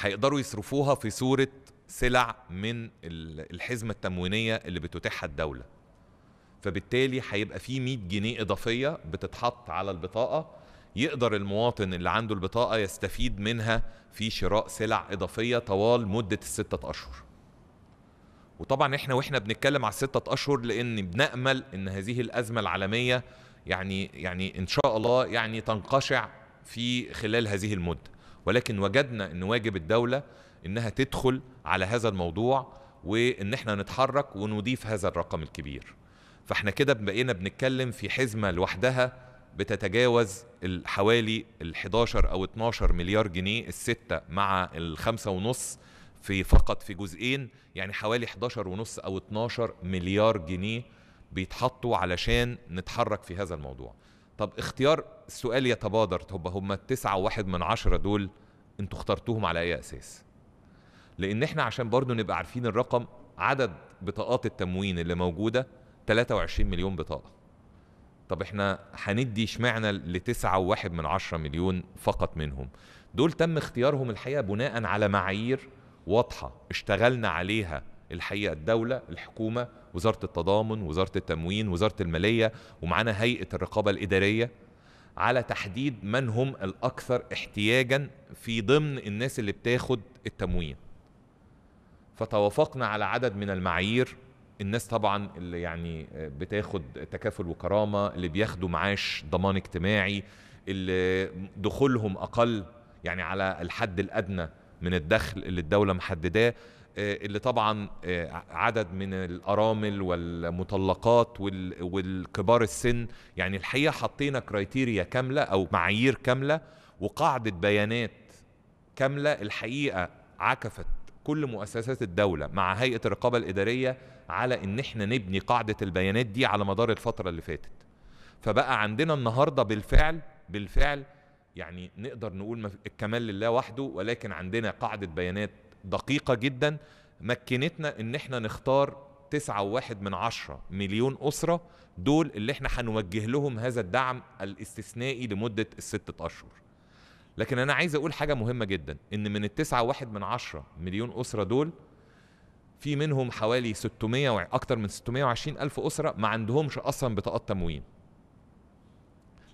هيقدروا يصرفوها في صورة سلع من الحزمة التموينية اللي بتتيحها الدولة فبالتالي هيبقى في 100 جنيه اضافيه بتتحط على البطاقه يقدر المواطن اللي عنده البطاقه يستفيد منها في شراء سلع اضافيه طوال مده الستة اشهر وطبعا احنا واحنا بنتكلم على الستة اشهر لان بنامل ان هذه الازمه العالميه يعني يعني ان شاء الله يعني تنقشع في خلال هذه المده ولكن وجدنا ان واجب الدوله انها تدخل على هذا الموضوع وان احنا نتحرك ونضيف هذا الرقم الكبير فاحنا كده بقينا بنتكلم في حزمه لوحدها بتتجاوز حوالي ال 11 او 12 مليار جنيه السته مع الخمسه ونص في فقط في جزئين يعني حوالي 11 ونص او 12 مليار جنيه بيتحطوا علشان نتحرك في هذا الموضوع طب اختيار السؤال يتبادر طب هم التسعة وواحد من عشرة دول انتوا اخترتوهم على اي اساس لان احنا عشان برضو نبقى عارفين الرقم عدد بطاقات التموين اللي موجودة 23 مليون بطاقه طب احنا هندي اشمعنى ل 9.1 من 10 مليون فقط منهم دول تم اختيارهم الحقيقة بناء على معايير واضحة اشتغلنا عليها الحقيقة الدولة الحكومة وزارة التضامن وزارة التموين وزارة المالية ومعانا هيئة الرقابة الإدارية على تحديد من هم الأكثر احتياجا في ضمن الناس اللي بتاخد التموين فتوافقنا على عدد من المعايير الناس طبعا اللي يعني آه، بتاخد تكافل وكرامه اللي بياخدوا معاش ضمان اجتماعي اللي دخولهم اقل يعني على الحد الادنى من الدخل اللي الدوله محدداه آه، اللي طبعا آه، عدد من الارامل والمطلقات والكبار السن يعني الحقيقه حطينا كرايتيريا كامله او معايير كامله وقاعده بيانات كامله الحقيقه عكفت كل مؤسسات الدوله مع هيئه الرقابه الاداريه على ان احنا نبني قاعده البيانات دي على مدار الفتره اللي فاتت فبقى عندنا النهارده بالفعل بالفعل يعني نقدر نقول الكمال لله وحده ولكن عندنا قاعده بيانات دقيقه جدا مكنتنا ان احنا نختار تسعة وواحد من عشرة مليون أسرة دول اللي احنا هنوجه لهم هذا الدعم الاستثنائي لمدة الستة أشهر لكن أنا عايز أقول حاجة مهمة جدا إن من التسعة وواحد من عشرة مليون أسرة دول في منهم حوالي 600 و... اكتر من 620 الف اسره ما عندهمش اصلا بطاقات تموين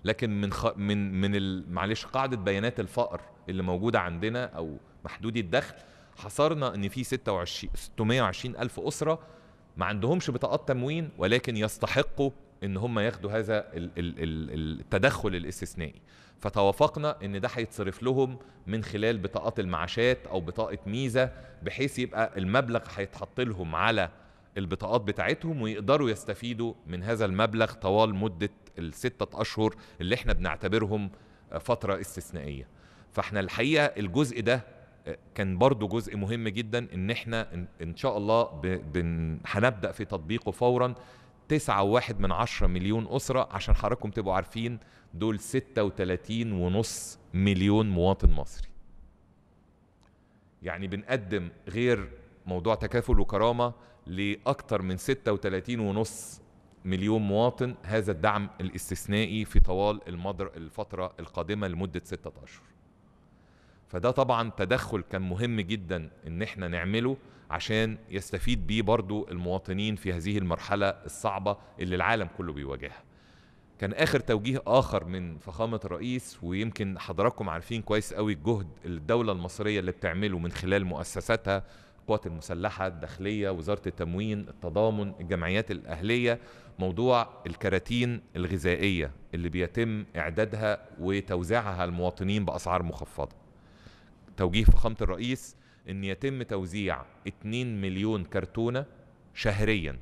لكن من خ... من من ال... معلش قاعده بيانات الفقر اللي موجوده عندنا او محدودي الدخل حصرنا ان في 26 620 الف اسره ما عندهمش بطاقات تموين ولكن يستحقوا ان هم ياخدوا هذا التدخل الاستثنائي فتوافقنا ان ده هيتصرف لهم من خلال بطاقات المعاشات او بطاقه ميزه بحيث يبقى المبلغ هيتحط لهم على البطاقات بتاعتهم ويقدروا يستفيدوا من هذا المبلغ طوال مده الستة اشهر اللي احنا بنعتبرهم فتره استثنائيه فاحنا الحقيقه الجزء ده آه، كان برضو جزء مهم جدا ان احنا ان شاء الله هنبدا في تطبيقه فورا تسعة وواحد من عشرة مليون أسرة عشان حضراتكم تبقوا عارفين دول ستة وتلاتين ونص مليون مواطن مصري يعني بنقدم غير موضوع تكافل وكرامة لأكثر من ستة وتلاتين ونص مليون مواطن هذا الدعم الاستثنائي في طوال المدر الفترة القادمة لمدة ستة أشهر فده طبعا تدخل كان مهم جدا ان احنا نعمله عشان يستفيد بيه برضو المواطنين في هذه المرحلة الصعبة اللي العالم كله بيواجهها كان آخر توجيه آخر من فخامة الرئيس ويمكن حضراتكم عارفين كويس قوي الجهد الدولة المصرية اللي بتعمله من خلال مؤسساتها القوات المسلحة الداخلية وزارة التموين التضامن الجمعيات الأهلية موضوع الكراتين الغذائية اللي بيتم إعدادها وتوزيعها المواطنين بأسعار مخفضة توجيه فخامة الرئيس ان يتم توزيع 2 مليون كرتونه شهريا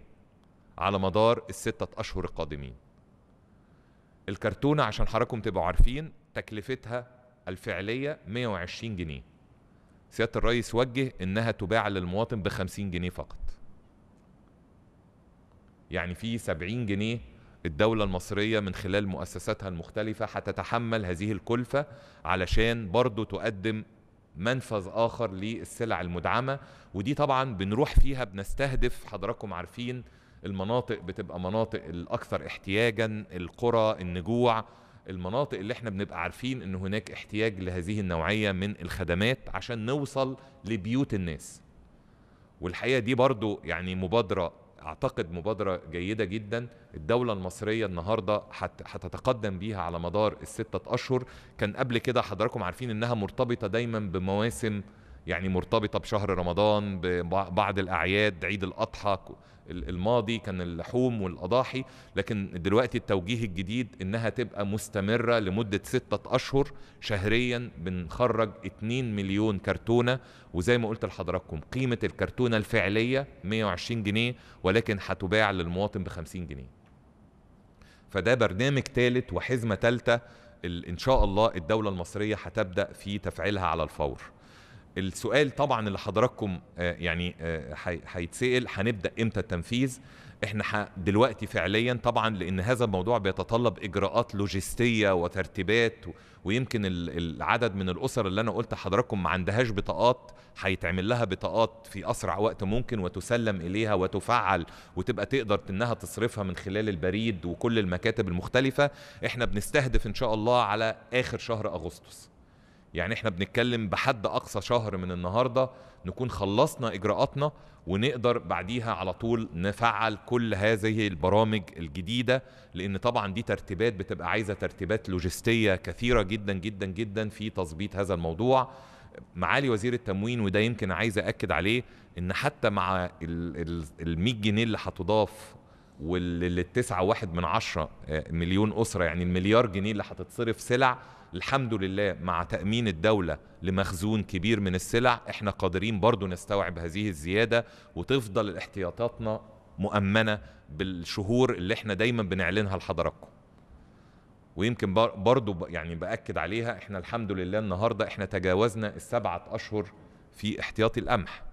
على مدار الستة اشهر القادمين الكرتونه عشان حضراتكم تبقوا عارفين تكلفتها الفعليه 120 جنيه سياده الرئيس وجه انها تباع للمواطن ب 50 جنيه فقط يعني في 70 جنيه الدولة المصرية من خلال مؤسساتها المختلفة هتتحمل هذه الكلفة علشان برضه تقدم منفذ اخر للسلع المدعمه ودي طبعا بنروح فيها بنستهدف حضراتكم عارفين المناطق بتبقى مناطق الاكثر احتياجا القرى النجوع المناطق اللي احنا بنبقى عارفين ان هناك احتياج لهذه النوعيه من الخدمات عشان نوصل لبيوت الناس والحقيقه دي برضو يعني مبادره اعتقد مبادره جيده جدا الدوله المصريه النهارده هتتقدم بيها على مدار السته اشهر كان قبل كده حضراتكم عارفين انها مرتبطه دايما بمواسم يعني مرتبطه بشهر رمضان ببعض الاعياد عيد الاضحى الماضي كان اللحوم والاضاحي لكن دلوقتي التوجيه الجديد انها تبقى مستمره لمده ستة اشهر شهريا بنخرج 2 مليون كرتونه وزي ما قلت لحضراتكم قيمه الكرتونه الفعليه 120 جنيه ولكن هتباع للمواطن ب 50 جنيه فده برنامج ثالث وحزمه ثالثه ان شاء الله الدوله المصريه هتبدا في تفعيلها على الفور السؤال طبعا اللي حضراتكم آه، يعني آه، هيتسال هنبدا امتى التنفيذ احنا دلوقتي فعليا طبعا لان هذا الموضوع بيتطلب اجراءات لوجستيه وترتيبات ويمكن العدد من الاسر اللي انا قلت حضراتكم ما عندهاش بطاقات هيتعمل لها بطاقات في اسرع وقت ممكن وتسلم اليها وتفعل وتبقى تقدر انها تصرفها من خلال البريد وكل المكاتب المختلفه احنا بنستهدف ان شاء الله على اخر شهر اغسطس يعني احنا بنتكلم بحد اقصى شهر من النهارده نكون خلصنا اجراءاتنا ونقدر بعديها على طول نفعل كل هذه البرامج الجديده لان طبعا دي ترتيبات بتبقى عايزه ترتيبات لوجستيه كثيره جدا جدا جدا في تظبيط هذا الموضوع معالي وزير التموين وده يمكن عايز اكد عليه ان حتى مع ال 100 جنيه اللي هتضاف والتسعة واحد من عشرة مليون أسرة يعني المليار جنيه اللي هتتصرف سلع الحمد لله مع تأمين الدولة لمخزون كبير من السلع احنا قادرين برضو نستوعب هذه الزيادة وتفضل احتياطاتنا مؤمنة بالشهور اللي احنا دايما بنعلنها لحضراتكم ويمكن برضو يعني بأكد عليها احنا الحمد لله النهاردة احنا تجاوزنا السبعة أشهر في احتياطي القمح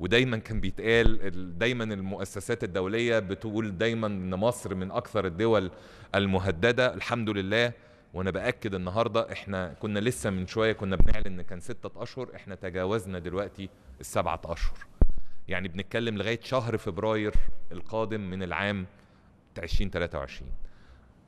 ودايما كان بيتقال دايما المؤسسات الدوليه بتقول دايما ان مصر من اكثر الدول المهدده الحمد لله وانا باكد النهارده احنا كنا لسه من شويه كنا بنعلن ان كان ستة اشهر احنا تجاوزنا دلوقتي السبعة اشهر يعني بنتكلم لغايه شهر فبراير القادم من العام 2023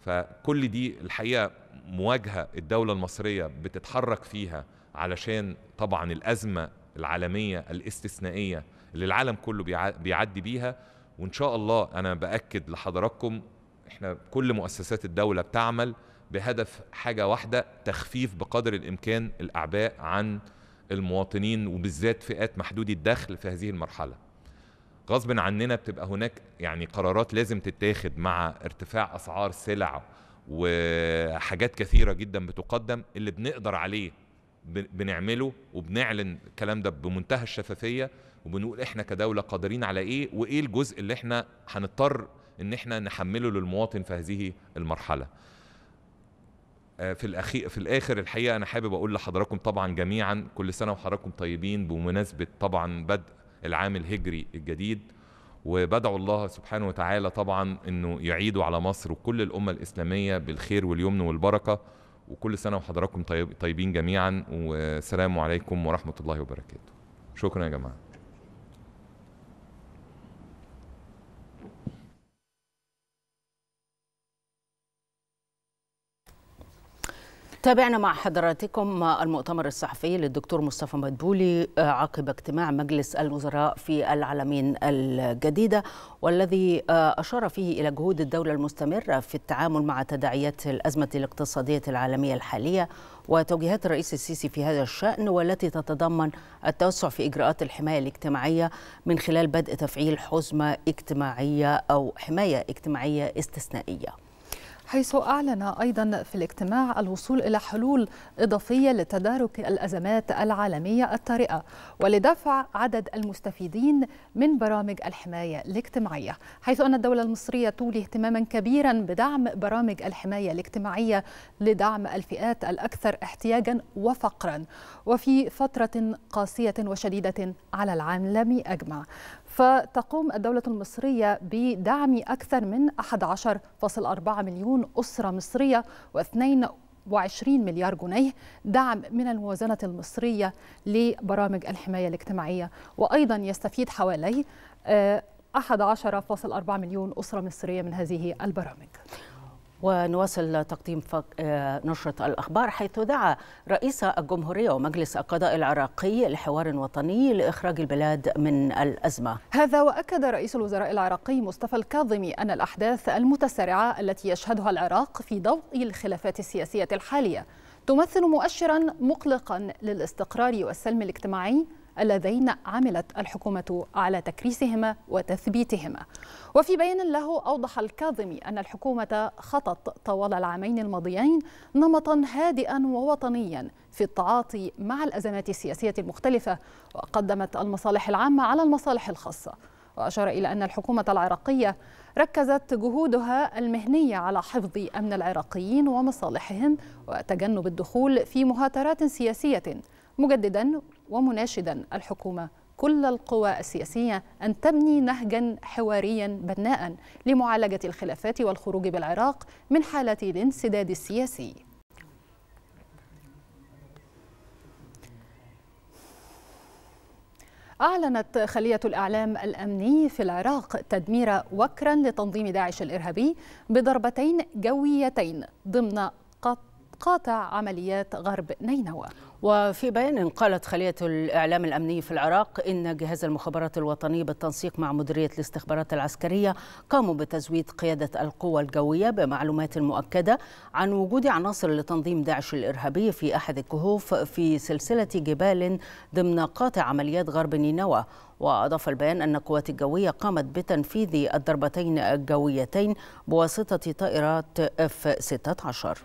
فكل دي الحقيقه مواجهه الدوله المصريه بتتحرك فيها علشان طبعا الازمه العالميه الاستثنائيه اللي العالم كله بيعدي بيها وان شاء الله انا باكد لحضراتكم احنا كل مؤسسات الدوله بتعمل بهدف حاجة واحدة تخفيف بقدر الإمكان الأعباء عن المواطنين وبالذات فئات محدودي الدخل في هذه المرحلة غصب عننا بتبقى هناك يعني قرارات لازم تتاخد مع ارتفاع أسعار سلع وحاجات كثيرة جدا بتقدم اللي بنقدر عليه بنعمله وبنعلن الكلام ده بمنتهى الشفافية وبنقول احنا كدولة قادرين على ايه وايه الجزء اللي احنا هنضطر ان احنا نحمله للمواطن في هذه المرحله آه، في الاخير في الاخر الحقيقه انا حابب اقول لحضراتكم طبعا جميعا كل سنه وحضراتكم طيبين بمناسبه طبعا بدء العام الهجري الجديد وبدعو الله سبحانه وتعالى طبعا انه يعيدوا على مصر وكل الامه الاسلاميه بالخير واليمن والبركه وكل سنه وحضراتكم طيب طيبين جميعا والسلام عليكم ورحمه الله وبركاته شكرا يا جماعه تابعنا مع حضراتكم المؤتمر الصحفي للدكتور مصطفى مدبولي آه، عقب اجتماع مجلس الوزراء في العالمين الجديدة والذي آه، أشار فيه إلى جهود الدولة المستمرة في التعامل مع تداعيات الأزمة الاقتصادية العالمية الحالية وتوجيهات الرئيس السيسي في هذا الشأن والتي تتضمن التوسع في إجراءات الحماية الاجتماعية من خلال بدء تفعيل حزمة اجتماعية أو حماية اجتماعية استثنائية. حيث أعلن أيضا في الاجتماع الوصول إلى حلول إضافية لتدارك الأزمات العالمية الطارئة ولدفع عدد المستفيدين من برامج الحماية الاجتماعية حيث أن الدولة المصرية تولي اهتماما كبيرا بدعم برامج الحماية الاجتماعية لدعم الفئات الأكثر احتياجا وفقرا وفي فترة قاسية وشديدة على العالم أجمع فتقوم الدولة المصرية بدعم أكثر من 11.4 مليون أسرة مصرية و22 وعشرين مليار جنيه دعم من الموازنة المصرية لبرامج الحماية الاجتماعية وأيضا يستفيد حوالي 11.4 آه، مليون أسرة مصرية من هذه البرامج ونواصل تقديم آه، نشرة الأخبار حيث دعا رئيس الجمهورية ومجلس القضاء العراقي لحوار وطني لإخراج البلاد من الأزمة هذا وأكد رئيس الوزراء العراقي مصطفى الكاظمي أن الأحداث المتسارعة التي يشهدها العراق في ضوء الخلافات السياسية الحالية تمثل مؤشرا مقلقا للاستقرار والسلم الاجتماعي اللذين عملت الحكومة على تكريسهما وتثبيتهما وفي بيان له أوضح الكاظمي أن الحكومة خطت طوال العامين الماضيين نمطا هادئا ووطنيا في التعاطي مع الأزمات السياسية المختلفة وقدمت المصالح العامة على المصالح الخاصة وأشار إلى أن الحكومة العراقية ركزت جهودها المهنية على حفظ أمن العراقيين ومصالحهم وتجنب الدخول في مهاترات سياسية مجددا ومناشدا الحكومه كل القوى السياسيه ان تبني نهجا حواريا بناء لمعالجه الخلافات والخروج بالعراق من حاله الانسداد السياسي أعلنت خلية الإعلام الأمني في العراق تدمير وكرا لتنظيم داعش الإرهابي بضربتين جويتين ضمن قاطع عمليات غرب نينوى وفي بيان قالت خلية الإعلام الأمني في العراق إن جهاز المخابرات الوطني بالتنسيق مع مديرية الاستخبارات العسكرية قاموا بتزويد قيادة القوى الجوية بمعلومات مؤكدة عن وجود عناصر لتنظيم داعش الإرهابي في أحد الكهوف في سلسلة جبال ضمن قاطع عمليات غرب نينوى وأضاف البيان أن القوات الجوية قامت بتنفيذ الضربتين الجويتين بواسطة طائرات F-16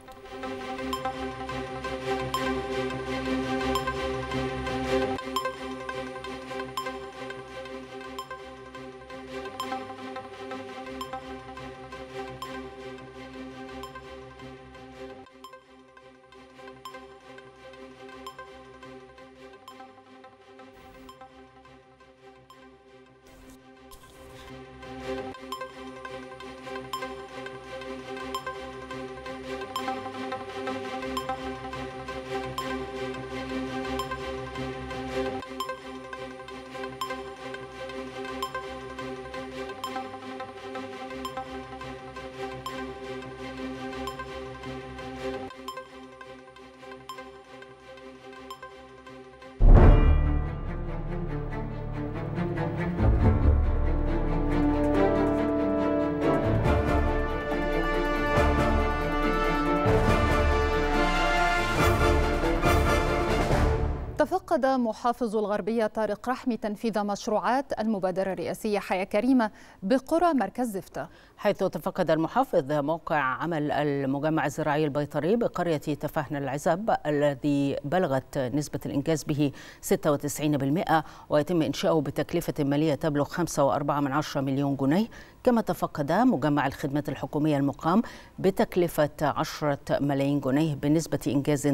محافظ الغربية طارق رحمي تنفيذ مشروعات المبادرة الرئاسية حياة كريمة بقرى مركز زفتة حيث تفقد المحافظ موقع عمل المجمع الزراعي البيطري بقرية تفاهنا العزب الذي بلغت نسبة الإنجاز به 96% ويتم إنشاؤه بتكلفة مالية تبلغ 5.4 مليون جنيه كما تفقد مجمع الخدمات الحكومية المقام بتكلفة 10 ملايين جنيه بنسبة إنجاز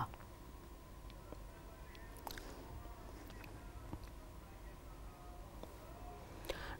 96%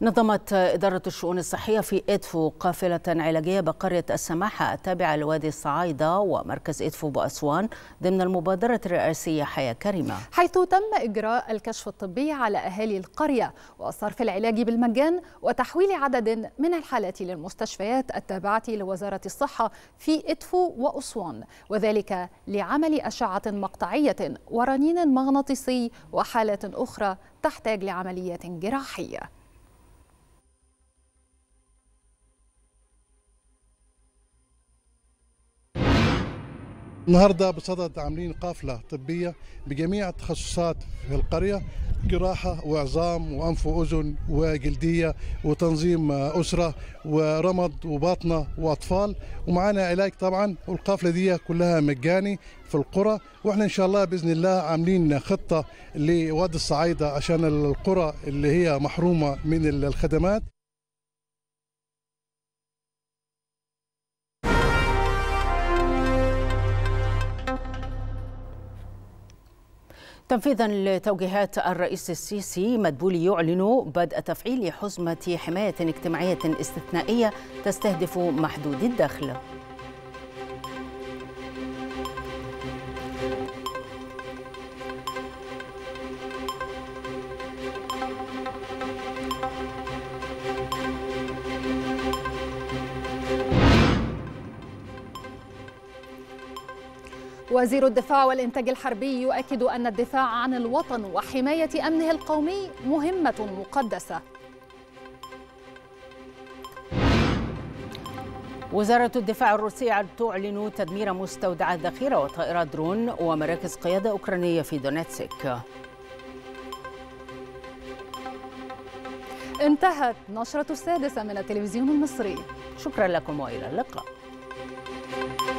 نظمت إدارة الشؤون الصحية في إدفو قافلة علاجية بقرية السماحة التابعة لوادي الصعايدة ومركز إدفو بأسوان ضمن المبادرة الرئاسية حياة كريمة حيث تم إجراء الكشف الطبي على أهالي القرية وصرف العلاج بالمجان وتحويل عدد من الحالات للمستشفيات التابعة لوزارة الصحة في إدفو وأسوان وذلك لعمل أشعة مقطعية ورنين مغناطيسي وحالات أخرى تحتاج لعمليات جراحية النهارده بصدد عاملين قافله طبيه بجميع التخصصات في القريه جراحه وعظام وانف واذن وجلديه وتنظيم اسره ورمض وباطنه واطفال ومعانا علاج طبعا والقافله دي كلها مجاني في القرى واحنا ان شاء الله باذن الله عاملين خطه لوادي الصعايده عشان القرى اللي هي محرومه من الخدمات تنفيذا لتوجيهات الرئيس السيسي مدبولي يعلن بدء تفعيل حزمة حماية اجتماعية استثنائية تستهدف محدودي الدخل وزير الدفاع والإنتاج الحربي يؤكد أن الدفاع عن الوطن وحماية أمنه القومي مهمة مقدسة وزارة الدفاع الروسية تعلن تدمير مستودعات ذخيرة وطائرات درون ومراكز قيادة أوكرانية في دونيتسك انتهت نشرة السادسة من التلفزيون المصري شكرا لكم وإلى اللقاء